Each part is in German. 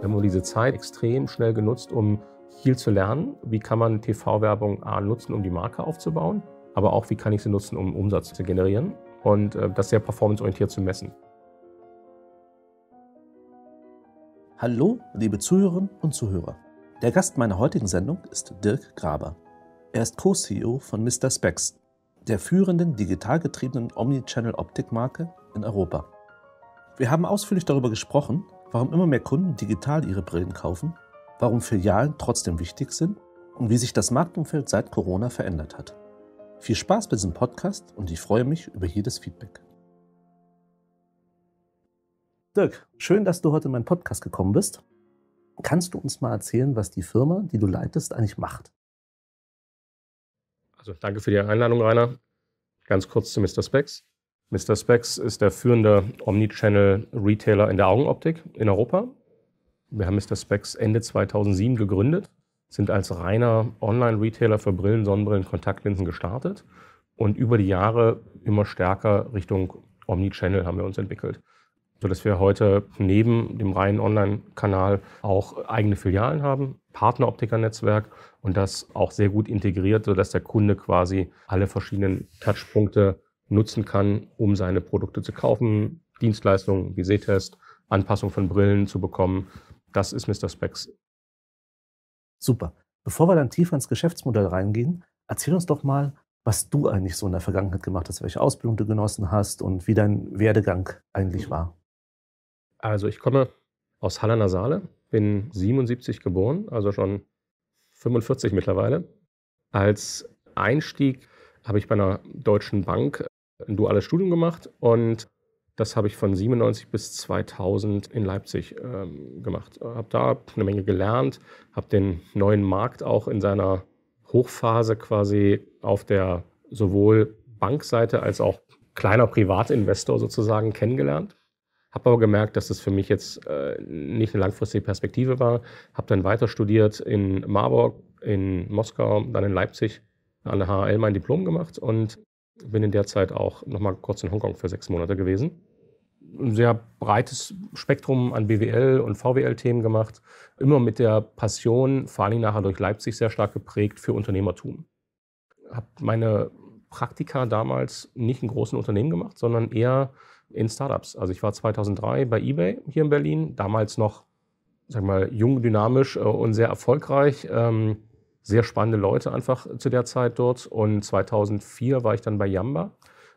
Wir haben diese Zeit extrem schnell genutzt, um viel zu lernen. Wie kann man TV-Werbung A nutzen, um die Marke aufzubauen, aber auch wie kann ich sie nutzen, um Umsatz zu generieren und äh, das sehr performanceorientiert zu messen. Hallo, liebe Zuhörerinnen und Zuhörer. Der Gast meiner heutigen Sendung ist Dirk Graber. Er ist Co-CEO von Mr. Specs, der führenden digital getriebenen Omnichannel-Optikmarke in Europa. Wir haben ausführlich darüber gesprochen, warum immer mehr Kunden digital ihre Brillen kaufen, warum Filialen trotzdem wichtig sind und wie sich das Marktumfeld seit Corona verändert hat. Viel Spaß bei diesem Podcast und ich freue mich über jedes Feedback. Dirk, schön, dass du heute in meinen Podcast gekommen bist. Kannst du uns mal erzählen, was die Firma, die du leitest, eigentlich macht? Also danke für die Einladung, Rainer. Ganz kurz zu Mr. Specs. Mr. Spex ist der führende Omnichannel-Retailer in der Augenoptik in Europa. Wir haben Mr. Spex Ende 2007 gegründet, sind als reiner Online-Retailer für Brillen, Sonnenbrillen, Kontaktlinsen gestartet und über die Jahre immer stärker Richtung Omnichannel haben wir uns entwickelt, sodass wir heute neben dem reinen Online-Kanal auch eigene Filialen haben, Partneroptikernetzwerk und das auch sehr gut integriert, sodass der Kunde quasi alle verschiedenen Touchpunkte nutzen kann, um seine Produkte zu kaufen, Dienstleistungen wie Sehtest, Anpassung von Brillen zu bekommen. Das ist Mr. Specs. Super. Bevor wir dann tiefer ins Geschäftsmodell reingehen, erzähl uns doch mal, was du eigentlich so in der Vergangenheit gemacht hast, welche Ausbildung du genossen hast und wie dein Werdegang eigentlich war. Also ich komme aus Haller Saale, bin 77 geboren, also schon 45 mittlerweile. Als Einstieg habe ich bei einer deutschen Bank ein duales Studium gemacht und das habe ich von 97 bis 2000 in Leipzig ähm, gemacht. Äh, habe da eine Menge gelernt, habe den neuen Markt auch in seiner Hochphase quasi auf der sowohl Bankseite als auch kleiner Privatinvestor sozusagen kennengelernt. Habe aber gemerkt, dass das für mich jetzt äh, nicht eine langfristige Perspektive war. Habe dann weiter studiert in Marburg, in Moskau, dann in Leipzig an der HAL mein Diplom gemacht und bin in der Zeit auch nochmal kurz in Hongkong für sechs Monate gewesen. Ein sehr breites Spektrum an BWL und VWL-Themen gemacht. Immer mit der Passion, vor allem nachher durch Leipzig sehr stark geprägt, für Unternehmertum. Habe meine Praktika damals nicht in großen Unternehmen gemacht, sondern eher in Startups. Also ich war 2003 bei eBay hier in Berlin, damals noch, sag mal, jung, dynamisch äh, und sehr erfolgreich. Ähm, sehr spannende Leute einfach zu der Zeit dort. Und 2004 war ich dann bei Yamba.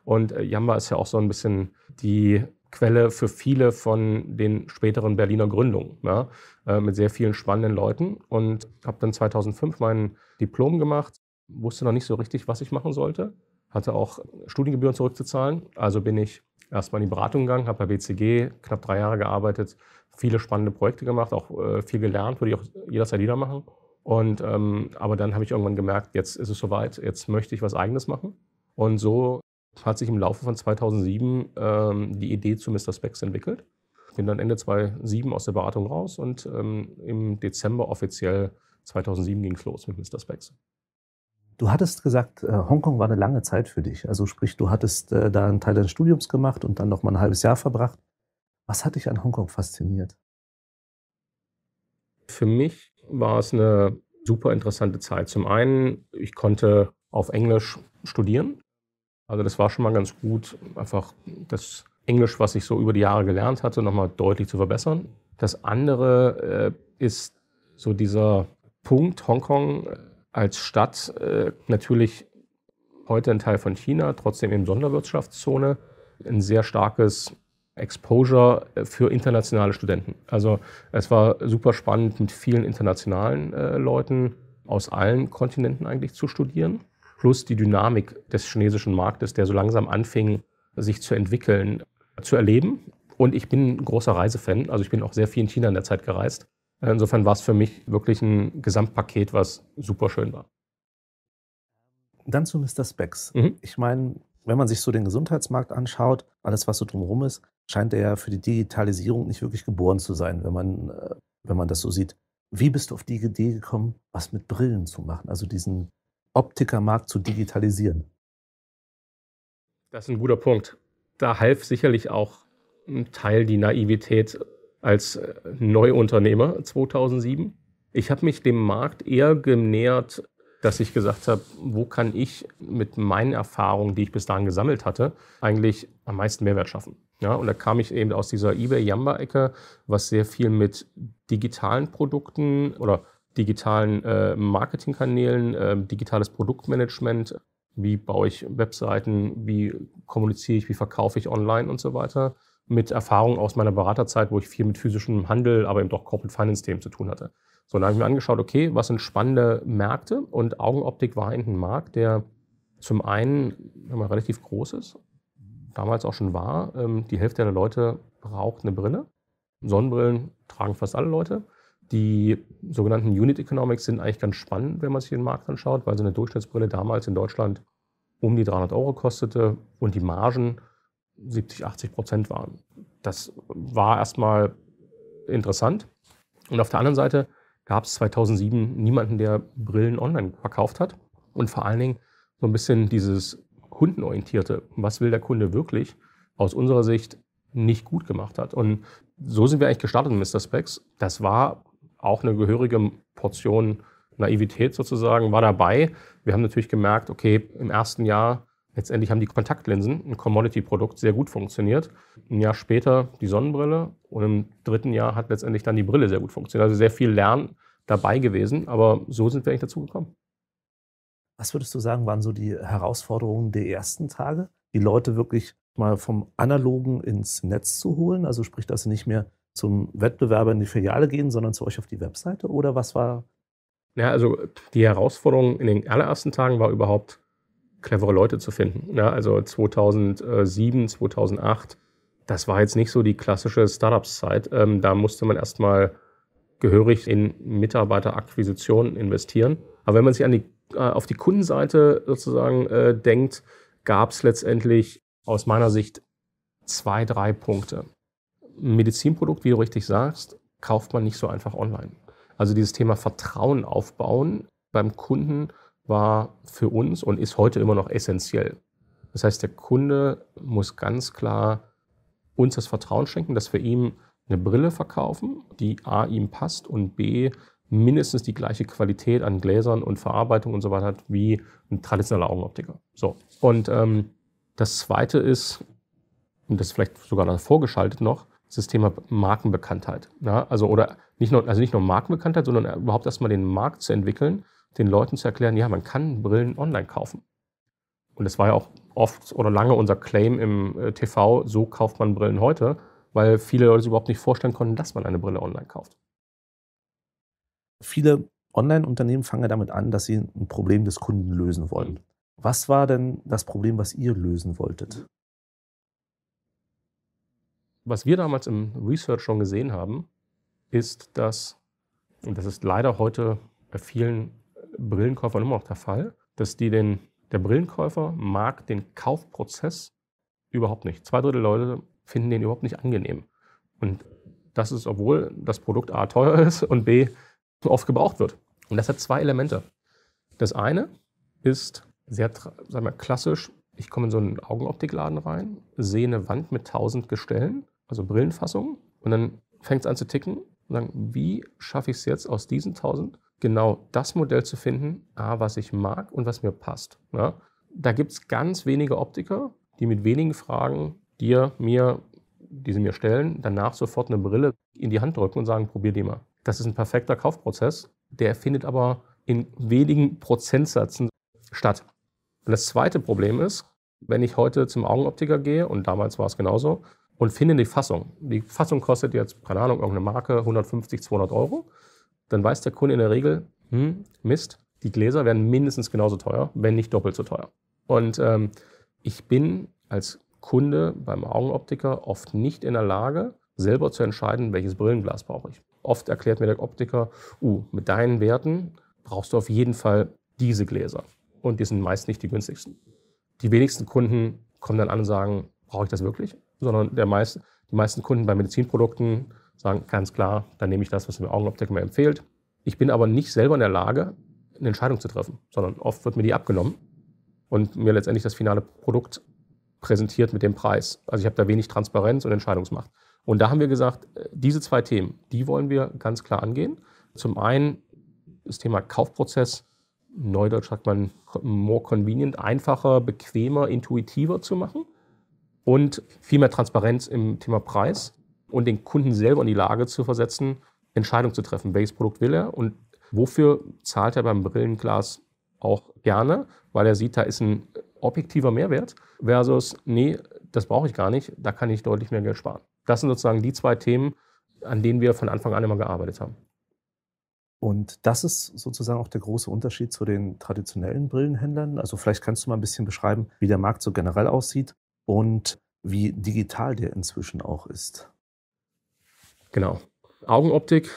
Und äh, Yamba ist ja auch so ein bisschen die Quelle für viele von den späteren Berliner Gründungen, ja, äh, mit sehr vielen spannenden Leuten. Und habe dann 2005 mein Diplom gemacht, wusste noch nicht so richtig, was ich machen sollte, hatte auch Studiengebühren zurückzuzahlen. Also bin ich erstmal in die Beratung gegangen, habe bei BCG knapp drei Jahre gearbeitet, viele spannende Projekte gemacht, auch äh, viel gelernt, würde ich auch jederzeit wieder machen. Und, ähm, aber dann habe ich irgendwann gemerkt, jetzt ist es soweit, jetzt möchte ich was Eigenes machen. Und so hat sich im Laufe von 2007 ähm, die Idee zu Mr. Specs entwickelt. Bin dann Ende 2007 aus der Beratung raus und ähm, im Dezember offiziell 2007 ging es los mit Mr. Specs. Du hattest gesagt, äh, Hongkong war eine lange Zeit für dich. Also sprich, du hattest äh, da einen Teil deines Studiums gemacht und dann noch mal ein halbes Jahr verbracht. Was hat dich an Hongkong fasziniert? Für mich war es eine super interessante Zeit. Zum einen, ich konnte auf Englisch studieren. Also das war schon mal ganz gut, einfach das Englisch, was ich so über die Jahre gelernt hatte, nochmal deutlich zu verbessern. Das andere äh, ist so dieser Punkt, Hongkong äh, als Stadt äh, natürlich heute ein Teil von China, trotzdem eben Sonderwirtschaftszone, ein sehr starkes Exposure äh, für internationale Studenten. Also es war super spannend, mit vielen internationalen äh, Leuten aus allen Kontinenten eigentlich zu studieren. Plus die Dynamik des chinesischen Marktes, der so langsam anfing, sich zu entwickeln, zu erleben. Und ich bin ein großer Reisefan, also ich bin auch sehr viel in China in der Zeit gereist. Insofern war es für mich wirklich ein Gesamtpaket, was super schön war. Dann zu Mr. Spex. Mhm. Ich meine, wenn man sich so den Gesundheitsmarkt anschaut, alles, was so drumherum ist, scheint er ja für die Digitalisierung nicht wirklich geboren zu sein, wenn man, äh, wenn man das so sieht. Wie bist du auf die Idee gekommen, was mit Brillen zu machen, also diesen Optikermarkt zu digitalisieren? Das ist ein guter Punkt. Da half sicherlich auch ein Teil die Naivität als äh, Neuunternehmer 2007. Ich habe mich dem Markt eher genähert, dass ich gesagt habe, wo kann ich mit meinen Erfahrungen, die ich bis dahin gesammelt hatte, eigentlich am meisten Mehrwert schaffen. Ja, und da kam ich eben aus dieser eBay-Yamba-Ecke, was sehr viel mit digitalen Produkten oder digitalen äh, Marketingkanälen, äh, digitales Produktmanagement, wie baue ich Webseiten, wie kommuniziere ich, wie verkaufe ich online und so weiter, mit Erfahrungen aus meiner Beraterzeit, wo ich viel mit physischem Handel, aber eben doch Corporate Finance-Themen zu tun hatte. So, dann habe ich mir angeschaut, okay, was sind spannende Märkte? Und Augenoptik war eben ein Markt, der zum einen mal, relativ groß ist, damals auch schon war, ähm, die Hälfte der Leute braucht eine Brille. Sonnenbrillen tragen fast alle Leute. Die sogenannten Unit Economics sind eigentlich ganz spannend, wenn man sich den Markt anschaut, weil so eine Durchschnittsbrille damals in Deutschland um die 300 Euro kostete und die Margen 70, 80 Prozent waren. Das war erstmal interessant. Und auf der anderen Seite gab es 2007 niemanden, der Brillen online verkauft hat. Und vor allen Dingen so ein bisschen dieses kundenorientierte, was will der Kunde wirklich, aus unserer Sicht nicht gut gemacht hat. Und so sind wir eigentlich gestartet mit Mr. Specs. Das war auch eine gehörige Portion Naivität sozusagen, war dabei. Wir haben natürlich gemerkt, okay, im ersten Jahr letztendlich haben die Kontaktlinsen, ein Commodity-Produkt, sehr gut funktioniert. Ein Jahr später die Sonnenbrille und im dritten Jahr hat letztendlich dann die Brille sehr gut funktioniert. Also sehr viel Lernen dabei gewesen, aber so sind wir eigentlich dazu gekommen. Was würdest du sagen, waren so die Herausforderungen der ersten Tage, die Leute wirklich mal vom Analogen ins Netz zu holen? Also sprich, dass sie nicht mehr zum Wettbewerber in die Filiale gehen, sondern zu euch auf die Webseite? Oder was war? Ja, also die Herausforderung in den allerersten Tagen war überhaupt, clevere Leute zu finden. Ja, ne? also 2007, 2008, das war jetzt nicht so die klassische Startups-Zeit. Ähm, da musste man erstmal gehörig in Mitarbeiterakquisition investieren. Aber wenn man sich an die äh, auf die Kundenseite sozusagen äh, denkt, gab es letztendlich aus meiner Sicht zwei, drei Punkte. Ein Medizinprodukt, wie du richtig sagst, kauft man nicht so einfach online. Also dieses Thema Vertrauen aufbauen beim Kunden war für uns und ist heute immer noch essentiell. Das heißt, der Kunde muss ganz klar uns das Vertrauen schenken, dass wir ihm eine Brille verkaufen, die A ihm passt und B mindestens die gleiche Qualität an Gläsern und Verarbeitung und so weiter hat wie ein traditioneller Augenoptiker. So. Und ähm, das zweite ist, und das ist vielleicht sogar davor geschaltet noch, das Thema Markenbekanntheit. Ja, also, oder nicht nur, also nicht nur Markenbekanntheit, sondern überhaupt erstmal den Markt zu entwickeln, den Leuten zu erklären, ja, man kann Brillen online kaufen. Und das war ja auch oft oder lange unser Claim im äh, TV, so kauft man Brillen heute, weil viele Leute sich überhaupt nicht vorstellen konnten, dass man eine Brille online kauft viele Online-Unternehmen fangen ja damit an, dass sie ein Problem des Kunden lösen wollen. Mhm. Was war denn das Problem, was ihr lösen wolltet? Was wir damals im Research schon gesehen haben, ist, dass, und das ist leider heute bei vielen Brillenkäufern immer noch der Fall, dass die den, der Brillenkäufer mag den Kaufprozess überhaupt nicht. Zwei Drittel Leute finden den überhaupt nicht angenehm. Und das ist, obwohl das Produkt A teuer ist und B oft gebraucht wird. Und das hat zwei Elemente. Das eine ist sehr sagen wir, klassisch, ich komme in so einen Augenoptikladen rein, sehe eine Wand mit tausend Gestellen, also Brillenfassungen, und dann fängt es an zu ticken und sagen, wie schaffe ich es jetzt aus diesen tausend genau das Modell zu finden, A, was ich mag und was mir passt. Ja? Ne? Da gibt es ganz wenige Optiker, die mit wenigen Fragen dir, mir, die sie mir stellen, danach sofort eine Brille in die Hand drücken und sagen, probier die mal. Das ist ein perfekter Kaufprozess, der findet aber in wenigen Prozentsätzen statt. Und das zweite Problem ist, wenn ich heute zum Augenoptiker gehe, und damals war es genauso, und finde die Fassung. Die Fassung kostet jetzt, keine Ahnung, irgendeine Marke 150, 200 Euro. Dann weiß der Kunde in der Regel, hm, Mist, die Gläser werden mindestens genauso teuer, wenn nicht doppelt so teuer. Und ähm, ich bin als Kunde beim Augenoptiker oft nicht in der Lage, selber zu entscheiden, welches Brillenglas brauche ich. Oft erklärt mir der Optiker, uh, mit deinen Werten brauchst du auf jeden Fall diese Gläser. Und die sind meist nicht die günstigsten. Die wenigsten Kunden kommen dann an und sagen, brauche ich das wirklich? Sondern der meist, die meisten Kunden bei Medizinprodukten sagen ganz klar, dann nehme ich das, was mir Augenoptiker mir empfiehlt. Ich bin aber nicht selber in der Lage, eine Entscheidung zu treffen, sondern oft wird mir die abgenommen und mir letztendlich das finale Produkt präsentiert mit dem Preis. Also ich habe da wenig Transparenz und Entscheidungsmacht. Und da haben wir gesagt, äh, diese zwei Themen, die wollen wir ganz klar angehen. Zum einen das Thema Kaufprozess, neudeutsch sagt man more convenient, einfacher, bequemer, intuitiver zu machen und viel mehr Transparenz im Thema Preis und den Kunden selber in die Lage zu versetzen, Entscheidungen zu treffen. Welches Produkt will er und wofür zahlt er beim Brillenglas auch gerne, weil er sieht, da ist ein objektiver Mehrwert versus, nee, das brauche ich gar nicht, da kann ich deutlich mehr Geld sparen. Das sind sozusagen die zwei Themen, an denen wir von Anfang an immer gearbeitet haben. Und das ist sozusagen auch der große Unterschied zu den traditionellen Brillenhändlern. Also vielleicht kannst du mal ein bisschen beschreiben, wie der Markt so generell aussieht und wie digital der inzwischen auch ist. Genau. Augenoptik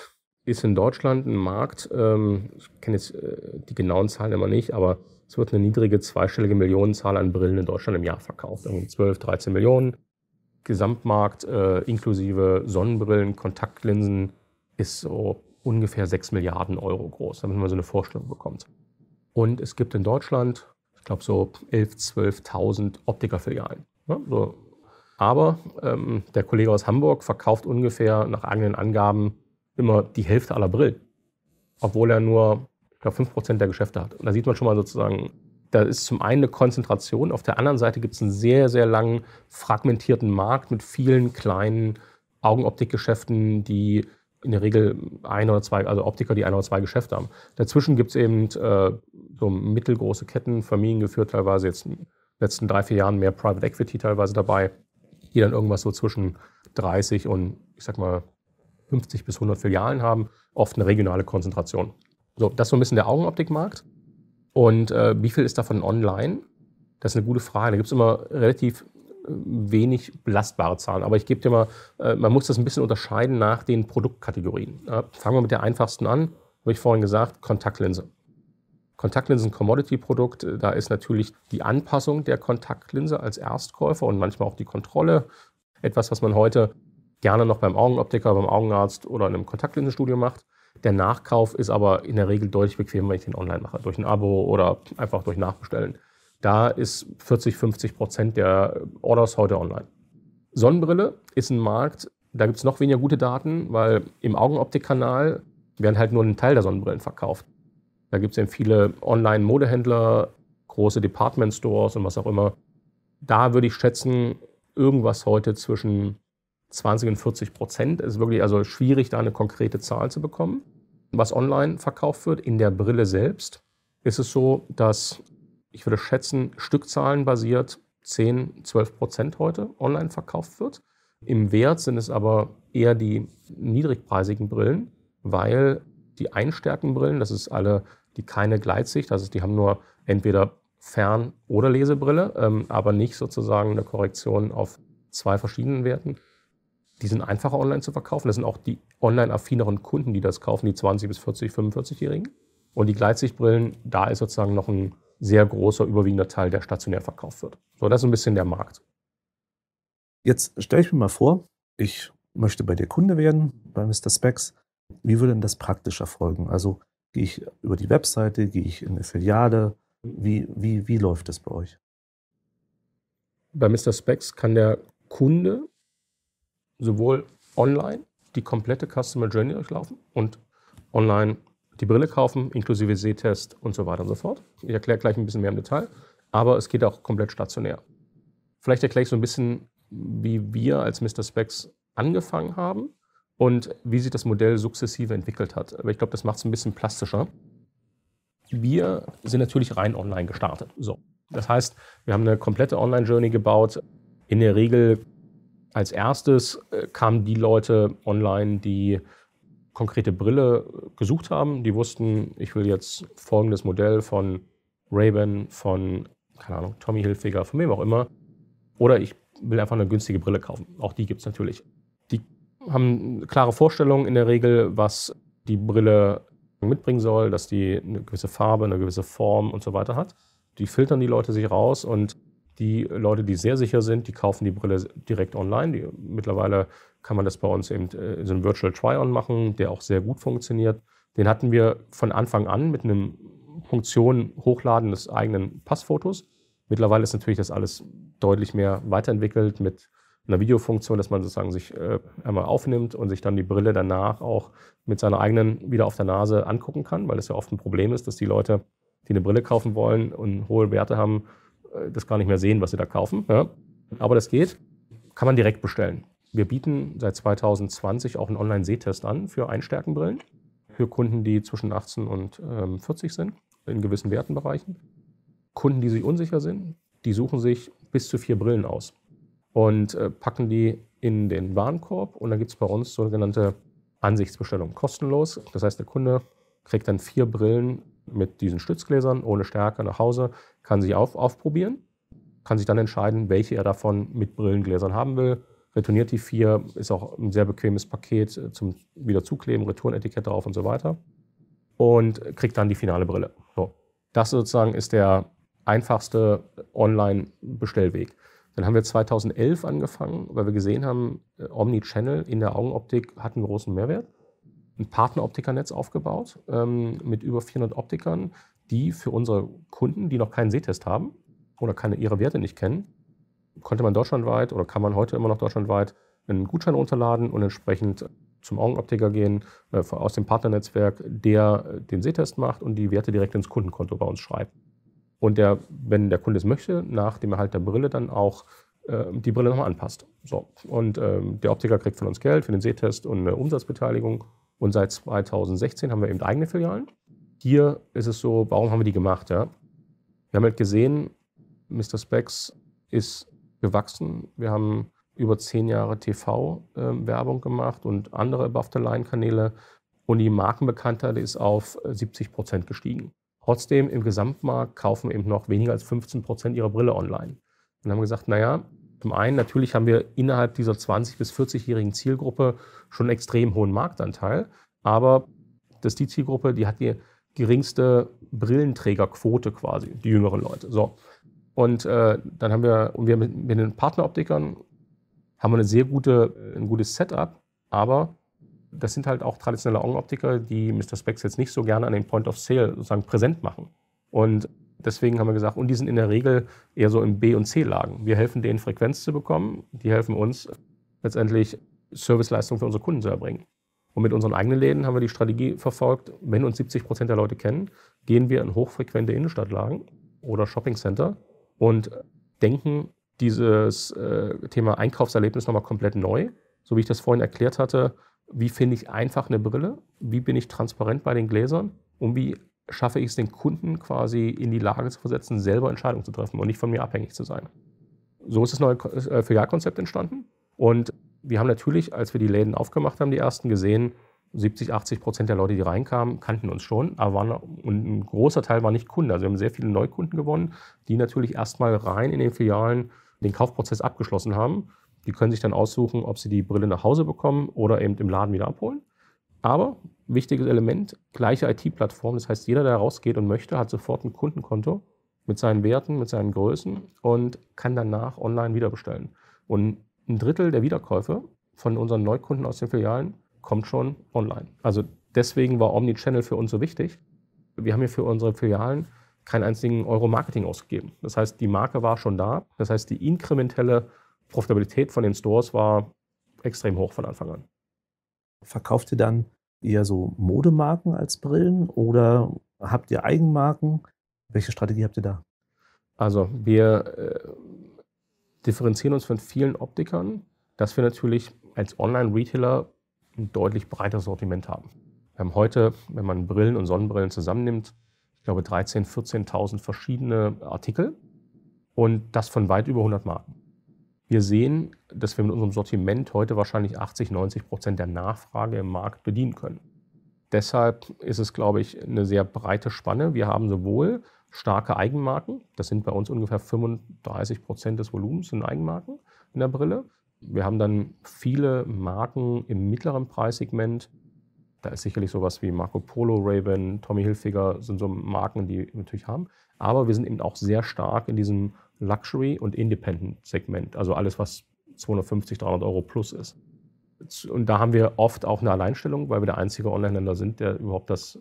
ist in Deutschland ein Markt, ähm, ich kenne jetzt äh, die genauen Zahlen immer nicht, aber es wird eine niedrige zweistellige Millionenzahl an Brillen in Deutschland im Jahr verkauft. Irgendwie 12, 13 Millionen. Gesamtmarkt äh, inklusive Sonnenbrillen, Kontaktlinsen ist so ungefähr 6 Milliarden Euro groß, damit man so eine Vorstellung bekommt. Und es gibt in Deutschland, ich glaube, so 11.000, 12.000 Optikerfilialen. Ne? So. Aber ähm, der Kollege aus Hamburg verkauft ungefähr nach eigenen Angaben immer die Hälfte aller Brillen, obwohl er nur, ich glaube, 5% der Geschäfte hat. Und da sieht man schon mal sozusagen, da ist zum einen eine Konzentration, auf der anderen Seite gibt es einen sehr, sehr langen, fragmentierten Markt mit vielen kleinen Augenoptikgeschäften, die in der Regel ein oder zwei, also Optiker, die ein oder zwei Geschäfte haben. Dazwischen gibt es eben äh, so mittelgroße Ketten, familiengeführt teilweise, jetzt in den letzten drei, vier Jahren mehr Private Equity teilweise dabei, die dann irgendwas so zwischen 30 und, ich sag mal, 50 bis 100 Filialen haben, oft eine regionale Konzentration. So, das ist so ein bisschen der Augenoptikmarkt. Und äh, wie viel ist davon online? Das ist eine gute Frage. Da gibt es immer relativ äh, wenig belastbare Zahlen. Aber ich gebe dir mal, äh, man muss das ein bisschen unterscheiden nach den Produktkategorien. Ja, fangen wir mit der einfachsten an, habe ich vorhin gesagt, Kontaktlinse. Kontaktlinsen Commodity-Produkt, da ist natürlich die Anpassung der Kontaktlinse als Erstkäufer und manchmal auch die Kontrolle etwas, was man heute gerne noch beim Augenoptiker, beim Augenarzt oder in einem Kontaktlinsenstudio macht. Der Nachkauf ist aber in der Regel deutlich bequemer, wenn ich den online mache, durch ein Abo oder einfach durch Nachbestellen. Da ist 40, 50 Prozent der Orders heute online. Sonnenbrille ist ein Markt, da gibt es noch weniger gute Daten, weil im Augenoptikkanal werden halt nur ein Teil der Sonnenbrillen verkauft. Da gibt es eben viele Online-Modehändler, große Department-Stores und was auch immer. Da würde ich schätzen, irgendwas heute zwischen 20 und 40 Prozent. Es ist wirklich also schwierig, da eine konkrete Zahl zu bekommen. Was online verkauft wird, in der Brille selbst, ist es so, dass ich würde schätzen, Stückzahlen basiert 10, 12 Prozent heute online verkauft wird. Im Wert sind es aber eher die niedrigpreisigen Brillen, weil die Einstärkenbrillen, das ist alle, die keine Gleitsicht, also die haben nur entweder Fern- oder Lesebrille, ähm, aber nicht sozusagen eine Korrektion auf zwei verschiedenen Werten die sind einfacher online zu verkaufen. Das sind auch die online-affineren Kunden, die das kaufen, die 20 bis 40, 45-Jährigen. Und die Gleitsichtbrillen, da ist sozusagen noch ein sehr großer, überwiegender Teil, der stationär verkauft wird. So, das ist ein bisschen der Markt. Jetzt stelle ich mir mal vor, ich möchte bei dir Kunde werden, bei Mr. Spex. Wie würde denn das praktisch erfolgen? Also gehe ich über die Webseite, gehe ich in eine Filiale? Wie, wie, wie läuft das bei euch? Bei Mr. Spex kann der Kunde sowohl online die komplette Customer Journey durchlaufen und online die Brille kaufen, inklusive Sehtest und so weiter und so fort. Ich erkläre gleich ein bisschen mehr im Detail, aber es geht auch komplett stationär. Vielleicht erkläre ich so ein bisschen, wie wir als Mr. Specs angefangen haben und wie sich das Modell sukzessive entwickelt hat. Aber ich glaube, das macht es ein bisschen plastischer. Wir sind natürlich rein online gestartet. So. Das heißt, wir haben eine komplette Online-Journey gebaut. In der Regel als erstes äh, kamen die Leute online, die konkrete Brille äh, gesucht haben. Die wussten, ich will jetzt folgendes Modell von Ray-Ban, von, keine Ahnung, Tommy Hilfiger, von wem auch immer. Oder ich will einfach eine günstige Brille kaufen. Auch die gibt es natürlich. Die haben klare Vorstellungen in der Regel, was die Brille mitbringen soll, dass die eine gewisse Farbe, eine gewisse Form und so weiter hat. Die filtern die Leute sich raus und die Leute, die sehr sicher sind, die kaufen die Brille direkt online. Die, mittlerweile kann man das bei uns eben in äh, so einem Virtual Try-On machen, der auch sehr gut funktioniert. Den hatten wir von Anfang an mit einem Funktion Hochladen des eigenen Passfotos. Mittlerweile ist natürlich das alles deutlich mehr weiterentwickelt mit einer Videofunktion, dass man sozusagen sich äh, einmal aufnimmt und sich dann die Brille danach auch mit seiner eigenen wieder auf der Nase angucken kann, weil es ja oft ein Problem ist, dass die Leute, die eine Brille kaufen wollen und hohe Werte haben, äh, das gar nicht mehr sehen, was sie da kaufen. Ja. Aber das geht. Kann man direkt bestellen. Wir bieten seit 2020 auch einen Online-Sehtest an für Einstärkenbrillen. Für Kunden, die zwischen 18 und 40 ähm, sind, in gewissen Wertenbereichen. Kunden, die sich unsicher sind, die suchen sich bis zu vier Brillen aus und äh, packen die in den Warenkorb. Und dann gibt es bei uns sogenannte Ansichtsbestellungen. Kostenlos. Das heißt, der Kunde kriegt dann vier Brillen mit diesen Stützgläsern ohne Stärke nach Hause, kann sie auf, aufprobieren, kann sich dann entscheiden, welche er davon mit Brillengläsern haben will. Retourniert die vier, ist auch ein sehr bequemes Paket äh, zum Wiederzukleben, Returnetikett Retourenetikett drauf und so weiter. Und kriegt dann die finale Brille. So. Das sozusagen ist der einfachste Online-Bestellweg. Dann haben wir 2011 angefangen, weil wir gesehen haben, äh, Omnichannel in der Augenoptik hat einen großen Mehrwert ein Partneroptikernetz aufgebaut ähm, mit über 400 Optikern, die für unsere Kunden, die noch keinen Sehtest haben oder keine ihre Werte nicht kennen, konnte man deutschlandweit oder kann man heute immer noch deutschlandweit einen Gutschein runterladen und entsprechend zum Augenoptiker gehen äh, aus dem Partnernetzwerk, der äh, den Sehtest macht und die Werte direkt ins Kundenkonto bei uns schreibt. Und der, wenn der Kunde es möchte, nach dem Erhalt der Brille dann auch äh, die Brille nochmal anpasst. So. Und äh, der Optiker kriegt von uns Geld für den Sehtest und eine Umsatzbeteiligung und seit 2016 haben wir eben eigene Filialen. Hier ist es so, warum haben wir die gemacht? Ja? Wir haben halt gesehen, Mr. Specs ist gewachsen. Wir haben über zehn Jahre TV-Werbung ähm, gemacht und andere Above-the-Line-Kanäle. Und die Markenbekanntheit ist auf 70 äh, Prozent gestiegen. Trotzdem im Gesamtmarkt kaufen eben noch weniger als 15 Prozent ihrer Brille online. Und haben gesagt, naja, zum einen, natürlich haben wir innerhalb dieser 20- bis 40-jährigen Zielgruppe schon einen extrem hohen Marktanteil, aber das ist die Zielgruppe, die hat die geringste Brillenträgerquote quasi, die jüngeren Leute. So. Und äh, dann haben wir, und wir mit, mit den Partneroptikern haben wir eine sehr gute, äh, ein gutes Setup, aber das sind halt auch traditionelle Augenoptiker, die Mr. Specs jetzt nicht so gerne an den Point of Sale sozusagen präsent machen. Und Deswegen haben wir gesagt, und die sind in der Regel eher so in B- und C-Lagen. Wir helfen denen, Frequenz zu bekommen. Die helfen uns letztendlich, Serviceleistung für unsere Kunden zu erbringen. Und mit unseren eigenen Läden haben wir die Strategie verfolgt, wenn uns 70 Prozent der Leute kennen, gehen wir in hochfrequente Innenstadtlagen oder Shoppingcenter und denken dieses äh, Thema Einkaufserlebnis nochmal komplett neu. So wie ich das vorhin erklärt hatte, wie finde ich einfach eine Brille, wie bin ich transparent bei den Gläsern und wie schaffe ich es den Kunden quasi in die Lage zu versetzen, selber Entscheidungen zu treffen und nicht von mir abhängig zu sein. So ist das neue äh, Filialkonzept entstanden. Und wir haben natürlich, als wir die Läden aufgemacht haben, die ersten gesehen, 70, 80 Prozent der Leute, die reinkamen, kannten uns schon, aber waren, und ein großer Teil war nicht Kunde. Also wir haben sehr viele Neukunden gewonnen, die natürlich erstmal rein in den Filialen den Kaufprozess abgeschlossen haben. Die können sich dann aussuchen, ob sie die Brille nach Hause bekommen oder eben im Laden wieder abholen. Aber wichtiges Element, gleiche IT-Plattform. Das heißt, jeder, der rausgeht und möchte, hat sofort ein Kundenkonto mit seinen Werten, mit seinen Größen und kann danach online wiederbestellen. Und ein Drittel der Wiederkäufe von unseren Neukunden aus den Filialen kommt schon online. Also deswegen war Omnichannel für uns so wichtig. Wir haben hier für unsere Filialen keinen einzigen Euro Marketing ausgegeben. Das heißt, die Marke war schon da. Das heißt, die inkrementelle Profitabilität von den Stores war extrem hoch von Anfang an. Verkaufte dann eher so Modemarken als Brillen oder habt ihr Eigenmarken? Welche Strategie habt ihr da? Also wir äh, differenzieren uns von vielen Optikern, dass wir natürlich als Online-Retailer ein deutlich breiteres Sortiment haben. Wir haben heute, wenn man Brillen und Sonnenbrillen zusammennimmt, ich glaube 13.000, 14.000 verschiedene Artikel und das von weit über 100 Marken. Wir sehen, dass wir mit unserem Sortiment heute wahrscheinlich 80, 90 Prozent der Nachfrage im Markt bedienen können. Deshalb ist es, glaube ich, eine sehr breite Spanne. Wir haben sowohl starke Eigenmarken, das sind bei uns ungefähr 35 Prozent des Volumens sind Eigenmarken in der Brille. Wir haben dann viele Marken im mittleren Preissegment. Da ist sicherlich sowas wie Marco Polo, Raven, Tommy Hilfiger sind so Marken, die wir natürlich haben. Aber wir sind eben auch sehr stark in diesem Luxury und Independent-Segment, also alles, was 250, 300 Euro plus ist. Und da haben wir oft auch eine Alleinstellung, weil wir der einzige Online-Händler sind, der überhaupt das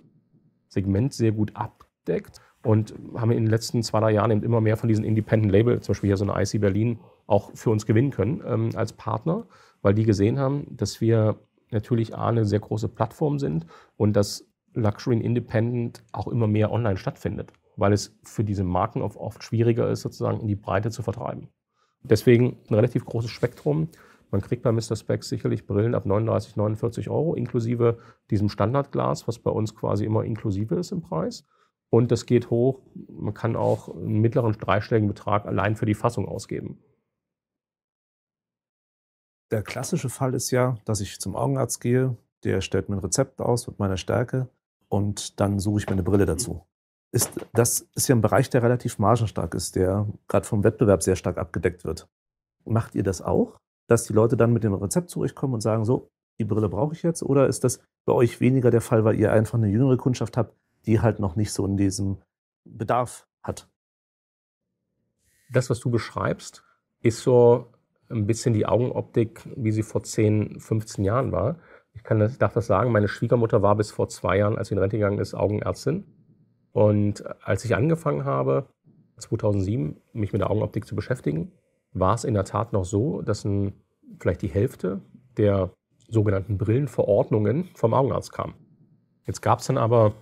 Segment sehr gut abdeckt. Und haben in den letzten zwei, drei Jahren eben immer mehr von diesen Independent-Label, zum Beispiel hier so eine IC Berlin, auch für uns gewinnen können ähm, als Partner, weil die gesehen haben, dass wir natürlich A, eine sehr große Plattform sind und dass Luxury und Independent auch immer mehr online stattfindet weil es für diese Marken oft schwieriger ist, sozusagen in die Breite zu vertreiben. Deswegen ein relativ großes Spektrum. Man kriegt bei Mr. Specs sicherlich Brillen ab 39, 49 Euro, inklusive diesem Standardglas, was bei uns quasi immer inklusive ist im Preis. Und das geht hoch. Man kann auch einen mittleren dreistelligen Betrag allein für die Fassung ausgeben. Der klassische Fall ist ja, dass ich zum Augenarzt gehe, der stellt mir ein Rezept aus mit meiner Stärke und dann suche ich mir eine Brille dazu ist, das ist ja ein Bereich, der relativ margenstark ist, der gerade vom Wettbewerb sehr stark abgedeckt wird. Macht ihr das auch, dass die Leute dann mit dem Rezept zu euch kommen und sagen, so, die Brille brauche ich jetzt? Oder ist das bei euch weniger der Fall, weil ihr einfach eine jüngere Kundschaft habt, die halt noch nicht so in diesem Bedarf hat? Das, was du beschreibst, ist so ein bisschen die Augenoptik, wie sie vor 10, 15 Jahren war. Ich, kann das, ich darf das sagen, meine Schwiegermutter war bis vor zwei Jahren, als sie in Rente gegangen ist, Augenärztin. Und als ich angefangen habe, 2007 mich mit der Augenoptik zu beschäftigen, war es in der Tat noch so, dass ein, vielleicht die Hälfte der sogenannten Brillenverordnungen vom Augenarzt kam. Jetzt gab es dann aber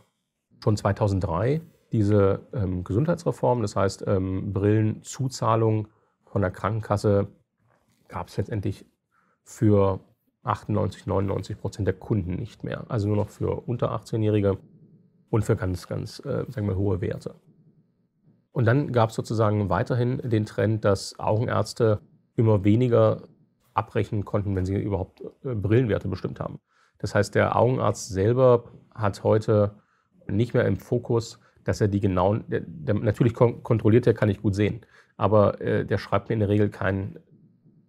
schon 2003 diese ähm, Gesundheitsreform, das heißt ähm, Brillenzuzahlung von der Krankenkasse gab es letztendlich für 98, 99 Prozent der Kunden nicht mehr. Also nur noch für unter 18-Jährige und für ganz, ganz, äh, sagen wir, hohe Werte. Und dann gab es sozusagen weiterhin den Trend, dass Augenärzte immer weniger abrechnen konnten, wenn sie überhaupt äh, Brillenwerte bestimmt haben. Das heißt, der Augenarzt selber hat heute nicht mehr im Fokus, dass er die genauen, der, der, natürlich kon kontrolliert er, kann ich gut sehen, aber äh, der schreibt mir in der Regel kein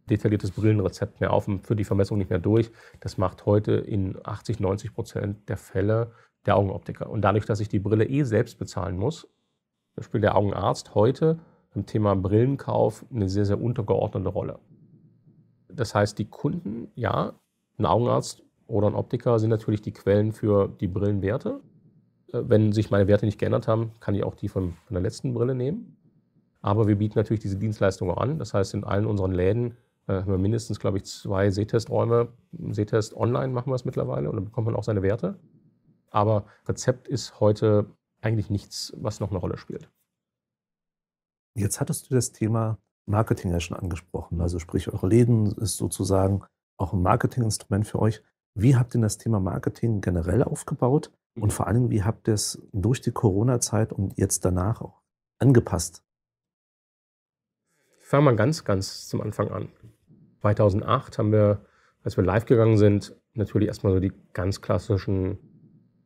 detailliertes Brillenrezept mehr auf und führt die Vermessung nicht mehr durch. Das macht heute in 80, 90 Prozent der Fälle der Augenoptiker. Und dadurch, dass ich die Brille eh selbst bezahlen muss, spielt der Augenarzt heute im Thema Brillenkauf eine sehr, sehr untergeordnete Rolle. Das heißt, die Kunden, ja, ein Augenarzt oder ein Optiker sind natürlich die Quellen für die Brillenwerte. Äh, wenn sich meine Werte nicht geändert haben, kann ich auch die von, von der letzten Brille nehmen. Aber wir bieten natürlich diese Dienstleistung auch an. Das heißt, in allen unseren Läden äh, haben wir mindestens, glaube ich, zwei Sehtesträume. Sehtest online machen wir es mittlerweile und dann bekommt man auch seine Werte. Aber Rezept ist heute eigentlich nichts, was noch eine Rolle spielt. Jetzt hattest du das Thema Marketing ja schon angesprochen. Also sprich, eure Läden ist sozusagen auch ein Marketinginstrument für euch. Wie habt ihr das Thema Marketing generell aufgebaut? Und mhm. vor allem, wie habt ihr es durch die Corona-Zeit und jetzt danach auch angepasst? Ich fange mal ganz, ganz zum Anfang an. 2008 haben wir, als wir live gegangen sind, natürlich erstmal so die ganz klassischen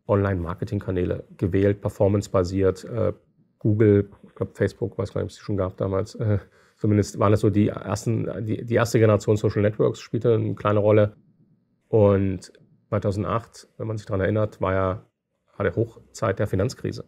Online-Marketing-Kanäle gewählt, performance-basiert. Äh, Google, ich glaube Facebook, weiß gar nicht, ob es die schon gab damals. Äh, zumindest waren das so die ersten, die, die erste Generation Social Networks spielte eine kleine Rolle. Und 2008, wenn man sich daran erinnert, war ja gerade Hochzeit der Finanzkrise.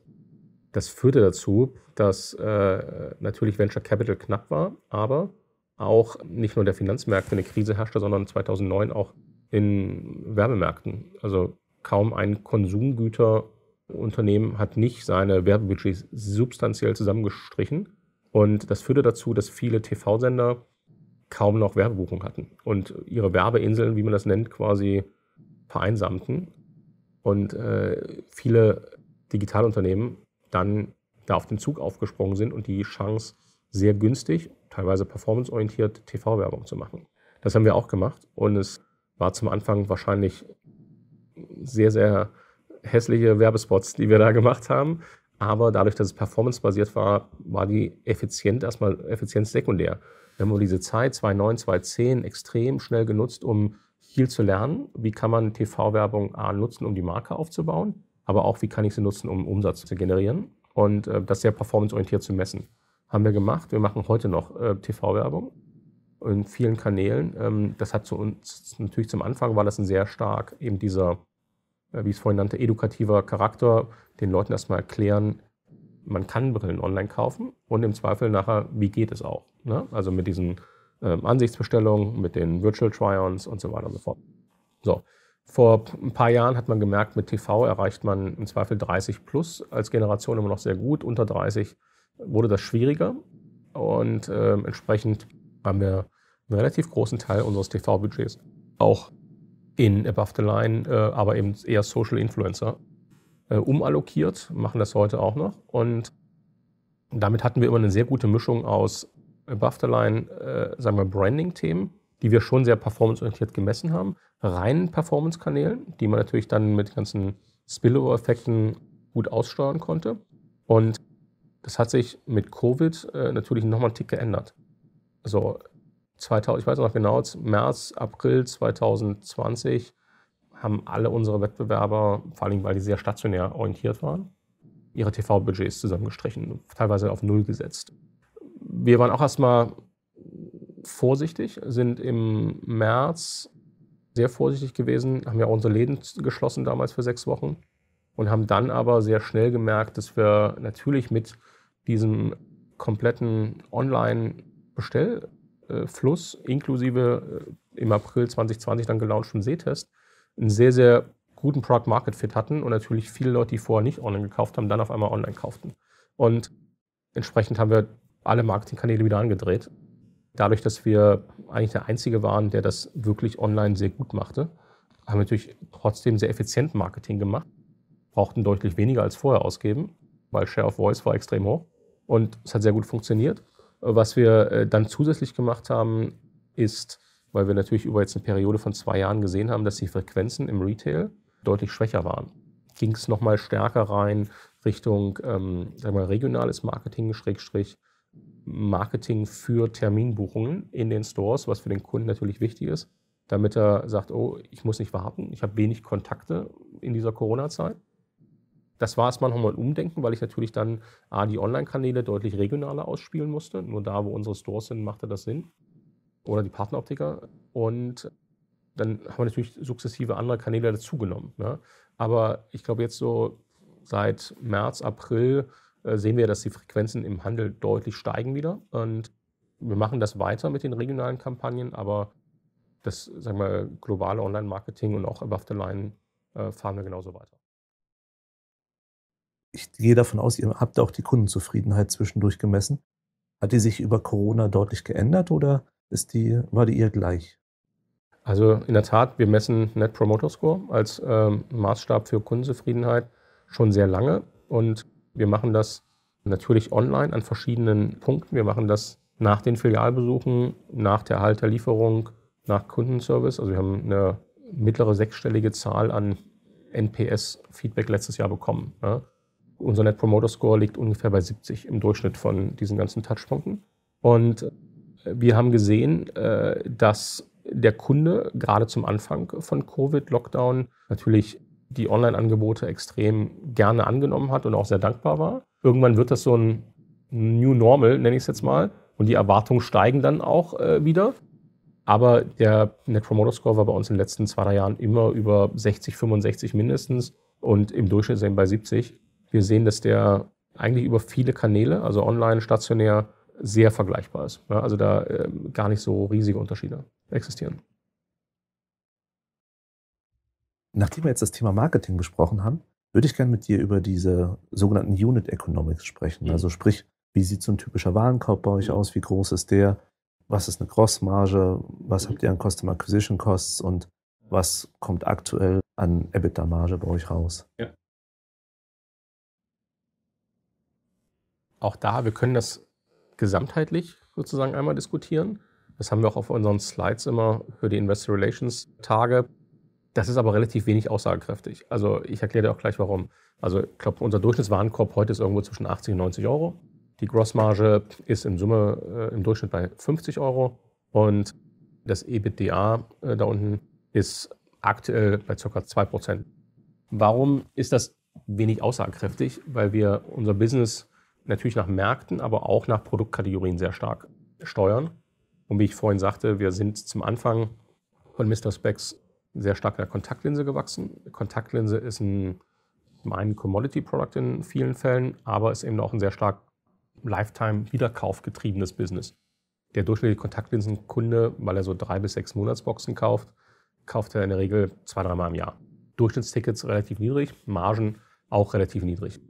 Das führte dazu, dass äh, natürlich Venture Capital knapp war, aber auch nicht nur der Finanzmärkte eine Krise herrschte, sondern 2009 auch in Werbemärkten. Also kaum ein Konsumgüterunternehmen hat nicht seine Werbebudgets substanziell zusammengestrichen. Und das führte dazu, dass viele TV-Sender kaum noch Werbebuchung hatten und ihre Werbeinseln, wie man das nennt, quasi vereinsamten und äh, viele Digitalunternehmen dann da auf den Zug aufgesprungen sind und die Chance sehr günstig, teilweise performanceorientiert TV-Werbung zu machen. Das haben wir auch gemacht und es war zum Anfang wahrscheinlich sehr, sehr hässliche Werbespots, die wir da gemacht haben. Aber dadurch, dass es performancebasiert war, war die Effizienz erstmal Effizienz sekundär. Wir haben diese Zeit 2009, 2010 extrem schnell genutzt, um viel zu lernen. Wie kann man TV-Werbung A nutzen, um die Marke aufzubauen, aber auch wie kann ich sie nutzen, um Umsatz zu generieren und äh, das sehr performanceorientiert zu messen. Haben wir gemacht. Wir machen heute noch äh, TV-Werbung in vielen Kanälen. Ähm, das hat zu uns natürlich zum Anfang war das ein sehr stark eben dieser, wie ich es vorhin nannte, edukativer Charakter, den Leuten erstmal erklären, man kann Brillen online kaufen und im Zweifel nachher, wie geht es auch. Ne? Also mit diesen ähm, Ansichtsbestellungen, mit den Virtual Try-ons und so weiter und so fort. So. Vor ein paar Jahren hat man gemerkt, mit TV erreicht man im Zweifel 30 plus als Generation immer noch sehr gut. Unter 30 wurde das schwieriger und äh, entsprechend haben wir einen relativ großen Teil unseres TV-Budgets auch in Above the Line, äh, aber eben eher Social Influencer äh, umallokiert, machen das heute auch noch. Und damit hatten wir immer eine sehr gute Mischung aus Above the Line, äh, sagen wir Branding-Themen, die wir schon sehr performanceorientiert gemessen haben, reinen Performance-Kanälen, die man natürlich dann mit ganzen Spillover-Effekten gut aussteuern konnte. Und das hat sich mit Covid äh, natürlich nochmal einen Tick geändert so 2000, ich weiß noch genau, März, April 2020 haben alle unsere Wettbewerber, vor allem weil die sehr stationär orientiert waren, ihre TV-Budgets zusammengestrichen, teilweise auf Null gesetzt. Wir waren auch erstmal vorsichtig, sind im März sehr vorsichtig gewesen, haben ja auch unsere Läden geschlossen damals für sechs Wochen und haben dann aber sehr schnell gemerkt, dass wir natürlich mit diesem kompletten Online- Bestellfluss äh, inklusive äh, im April 2020 dann gelaunchten Sehtest einen sehr, sehr guten Product Market Fit hatten und natürlich viele Leute, die vorher nicht online gekauft haben, dann auf einmal online kauften. Und entsprechend haben wir alle Marketingkanäle wieder angedreht. Dadurch, dass wir eigentlich der Einzige waren, der das wirklich online sehr gut machte, haben wir natürlich trotzdem sehr effizient Marketing gemacht, brauchten deutlich weniger als vorher ausgeben, weil Share of Voice war extrem hoch und es hat sehr gut funktioniert. Was wir äh, dann zusätzlich gemacht haben, ist, weil wir natürlich über jetzt eine Periode von zwei Jahren gesehen haben, dass die Frequenzen im Retail deutlich schwächer waren. Ging es nochmal stärker rein Richtung ähm, mal, regionales Marketing, Schrägstrich, Marketing für Terminbuchungen in den Stores, was für den Kunden natürlich wichtig ist, damit er sagt, oh, ich muss nicht warten, ich habe wenig Kontakte in dieser Corona-Zeit das war es manchmal umdenken, weil ich natürlich dann A, die Online-Kanäle deutlich regionaler ausspielen musste. Nur da, wo unsere Stores sind, machte das Sinn. Oder die Partneroptiker. Und dann haben wir natürlich sukzessive andere Kanäle dazugenommen. Ne? Aber ich glaube, jetzt so seit März, April äh, sehen wir, dass die Frequenzen im Handel deutlich steigen wieder. Und wir machen das weiter mit den regionalen Kampagnen, aber das, sagen wir, globale Online-Marketing und auch above the line äh, fahren wir genauso weiter ich gehe davon aus, ihr habt auch die Kundenzufriedenheit zwischendurch gemessen. Hat die sich über Corona deutlich geändert oder ist die, war die ihr gleich? Also in der Tat, wir messen Net Promoter Score als ähm, Maßstab für Kundenzufriedenheit schon sehr lange und wir machen das natürlich online an verschiedenen Punkten. Wir machen das nach den Filialbesuchen, nach der Erhalt der Lieferung, nach Kundenservice. Also wir haben eine mittlere sechsstellige Zahl an NPS-Feedback letztes Jahr bekommen. Ja. Ne? Unser Net Promoter Score liegt ungefähr bei 70 im Durchschnitt von diesen ganzen Touchpunkten. Und äh, wir haben gesehen, äh, dass der Kunde gerade zum Anfang von Covid-Lockdown natürlich die Online-Angebote extrem gerne angenommen hat und auch sehr dankbar war. Irgendwann wird das so ein New Normal, nenne ich es jetzt mal. Und die Erwartungen steigen dann auch äh, wieder. Aber der Net Promoter Score war bei uns in den letzten zwei, drei Jahren immer über 60, 65 mindestens und im Durchschnitt sind wir bei 70 wir sehen, dass der eigentlich über viele Kanäle, also online, stationär, sehr vergleichbar ist. Ja, also da äh, gar nicht so riesige Unterschiede existieren. Nachdem wir jetzt das Thema Marketing besprochen haben, würde ich gerne mit dir über diese sogenannten Unit Economics sprechen. Mhm. Also sprich, wie sieht so ein typischer Warenkorb bei euch mhm. aus? Wie groß ist der? Was ist eine Grossmarge? Was mhm. habt ihr an Customer Acquisition Costs? Und was kommt aktuell an EBITDA-Marge bei euch raus? Ja. auch da, wir können das gesamtheitlich sozusagen einmal diskutieren. Das haben wir auch auf unseren Slides immer für die Investor Relations Tage. Das ist aber relativ wenig aussagekräftig. Also ich erkläre dir auch gleich warum. Also ich glaube, unser Durchschnittswarenkorb heute ist irgendwo zwischen 80 und 90 Euro. Die Grossmarge ist in Summe äh, im Durchschnitt bei 50 Euro und das EBITDA äh, da unten ist aktuell bei ca. 2%. Warum ist das wenig aussagekräftig? Weil wir unser Business natürlich nach Märkten, aber auch nach Produktkategorien sehr stark steuern. Und wie ich vorhin sagte, wir sind zum Anfang von Mr. Specs sehr stark in der Kontaktlinse gewachsen. Kontaktlinse ist ein, ein Commodity-Product in vielen Fällen, aber ist eben auch ein sehr stark Lifetime-Wiederkauf-getriebenes Business. Der durchschnittliche Kontaktlinsenkunde, weil er so drei bis sechs Monatsboxen kauft, kauft er in der Regel zwei, dreimal im Jahr. Durchschnittstickets relativ niedrig, Margen auch relativ niedrig.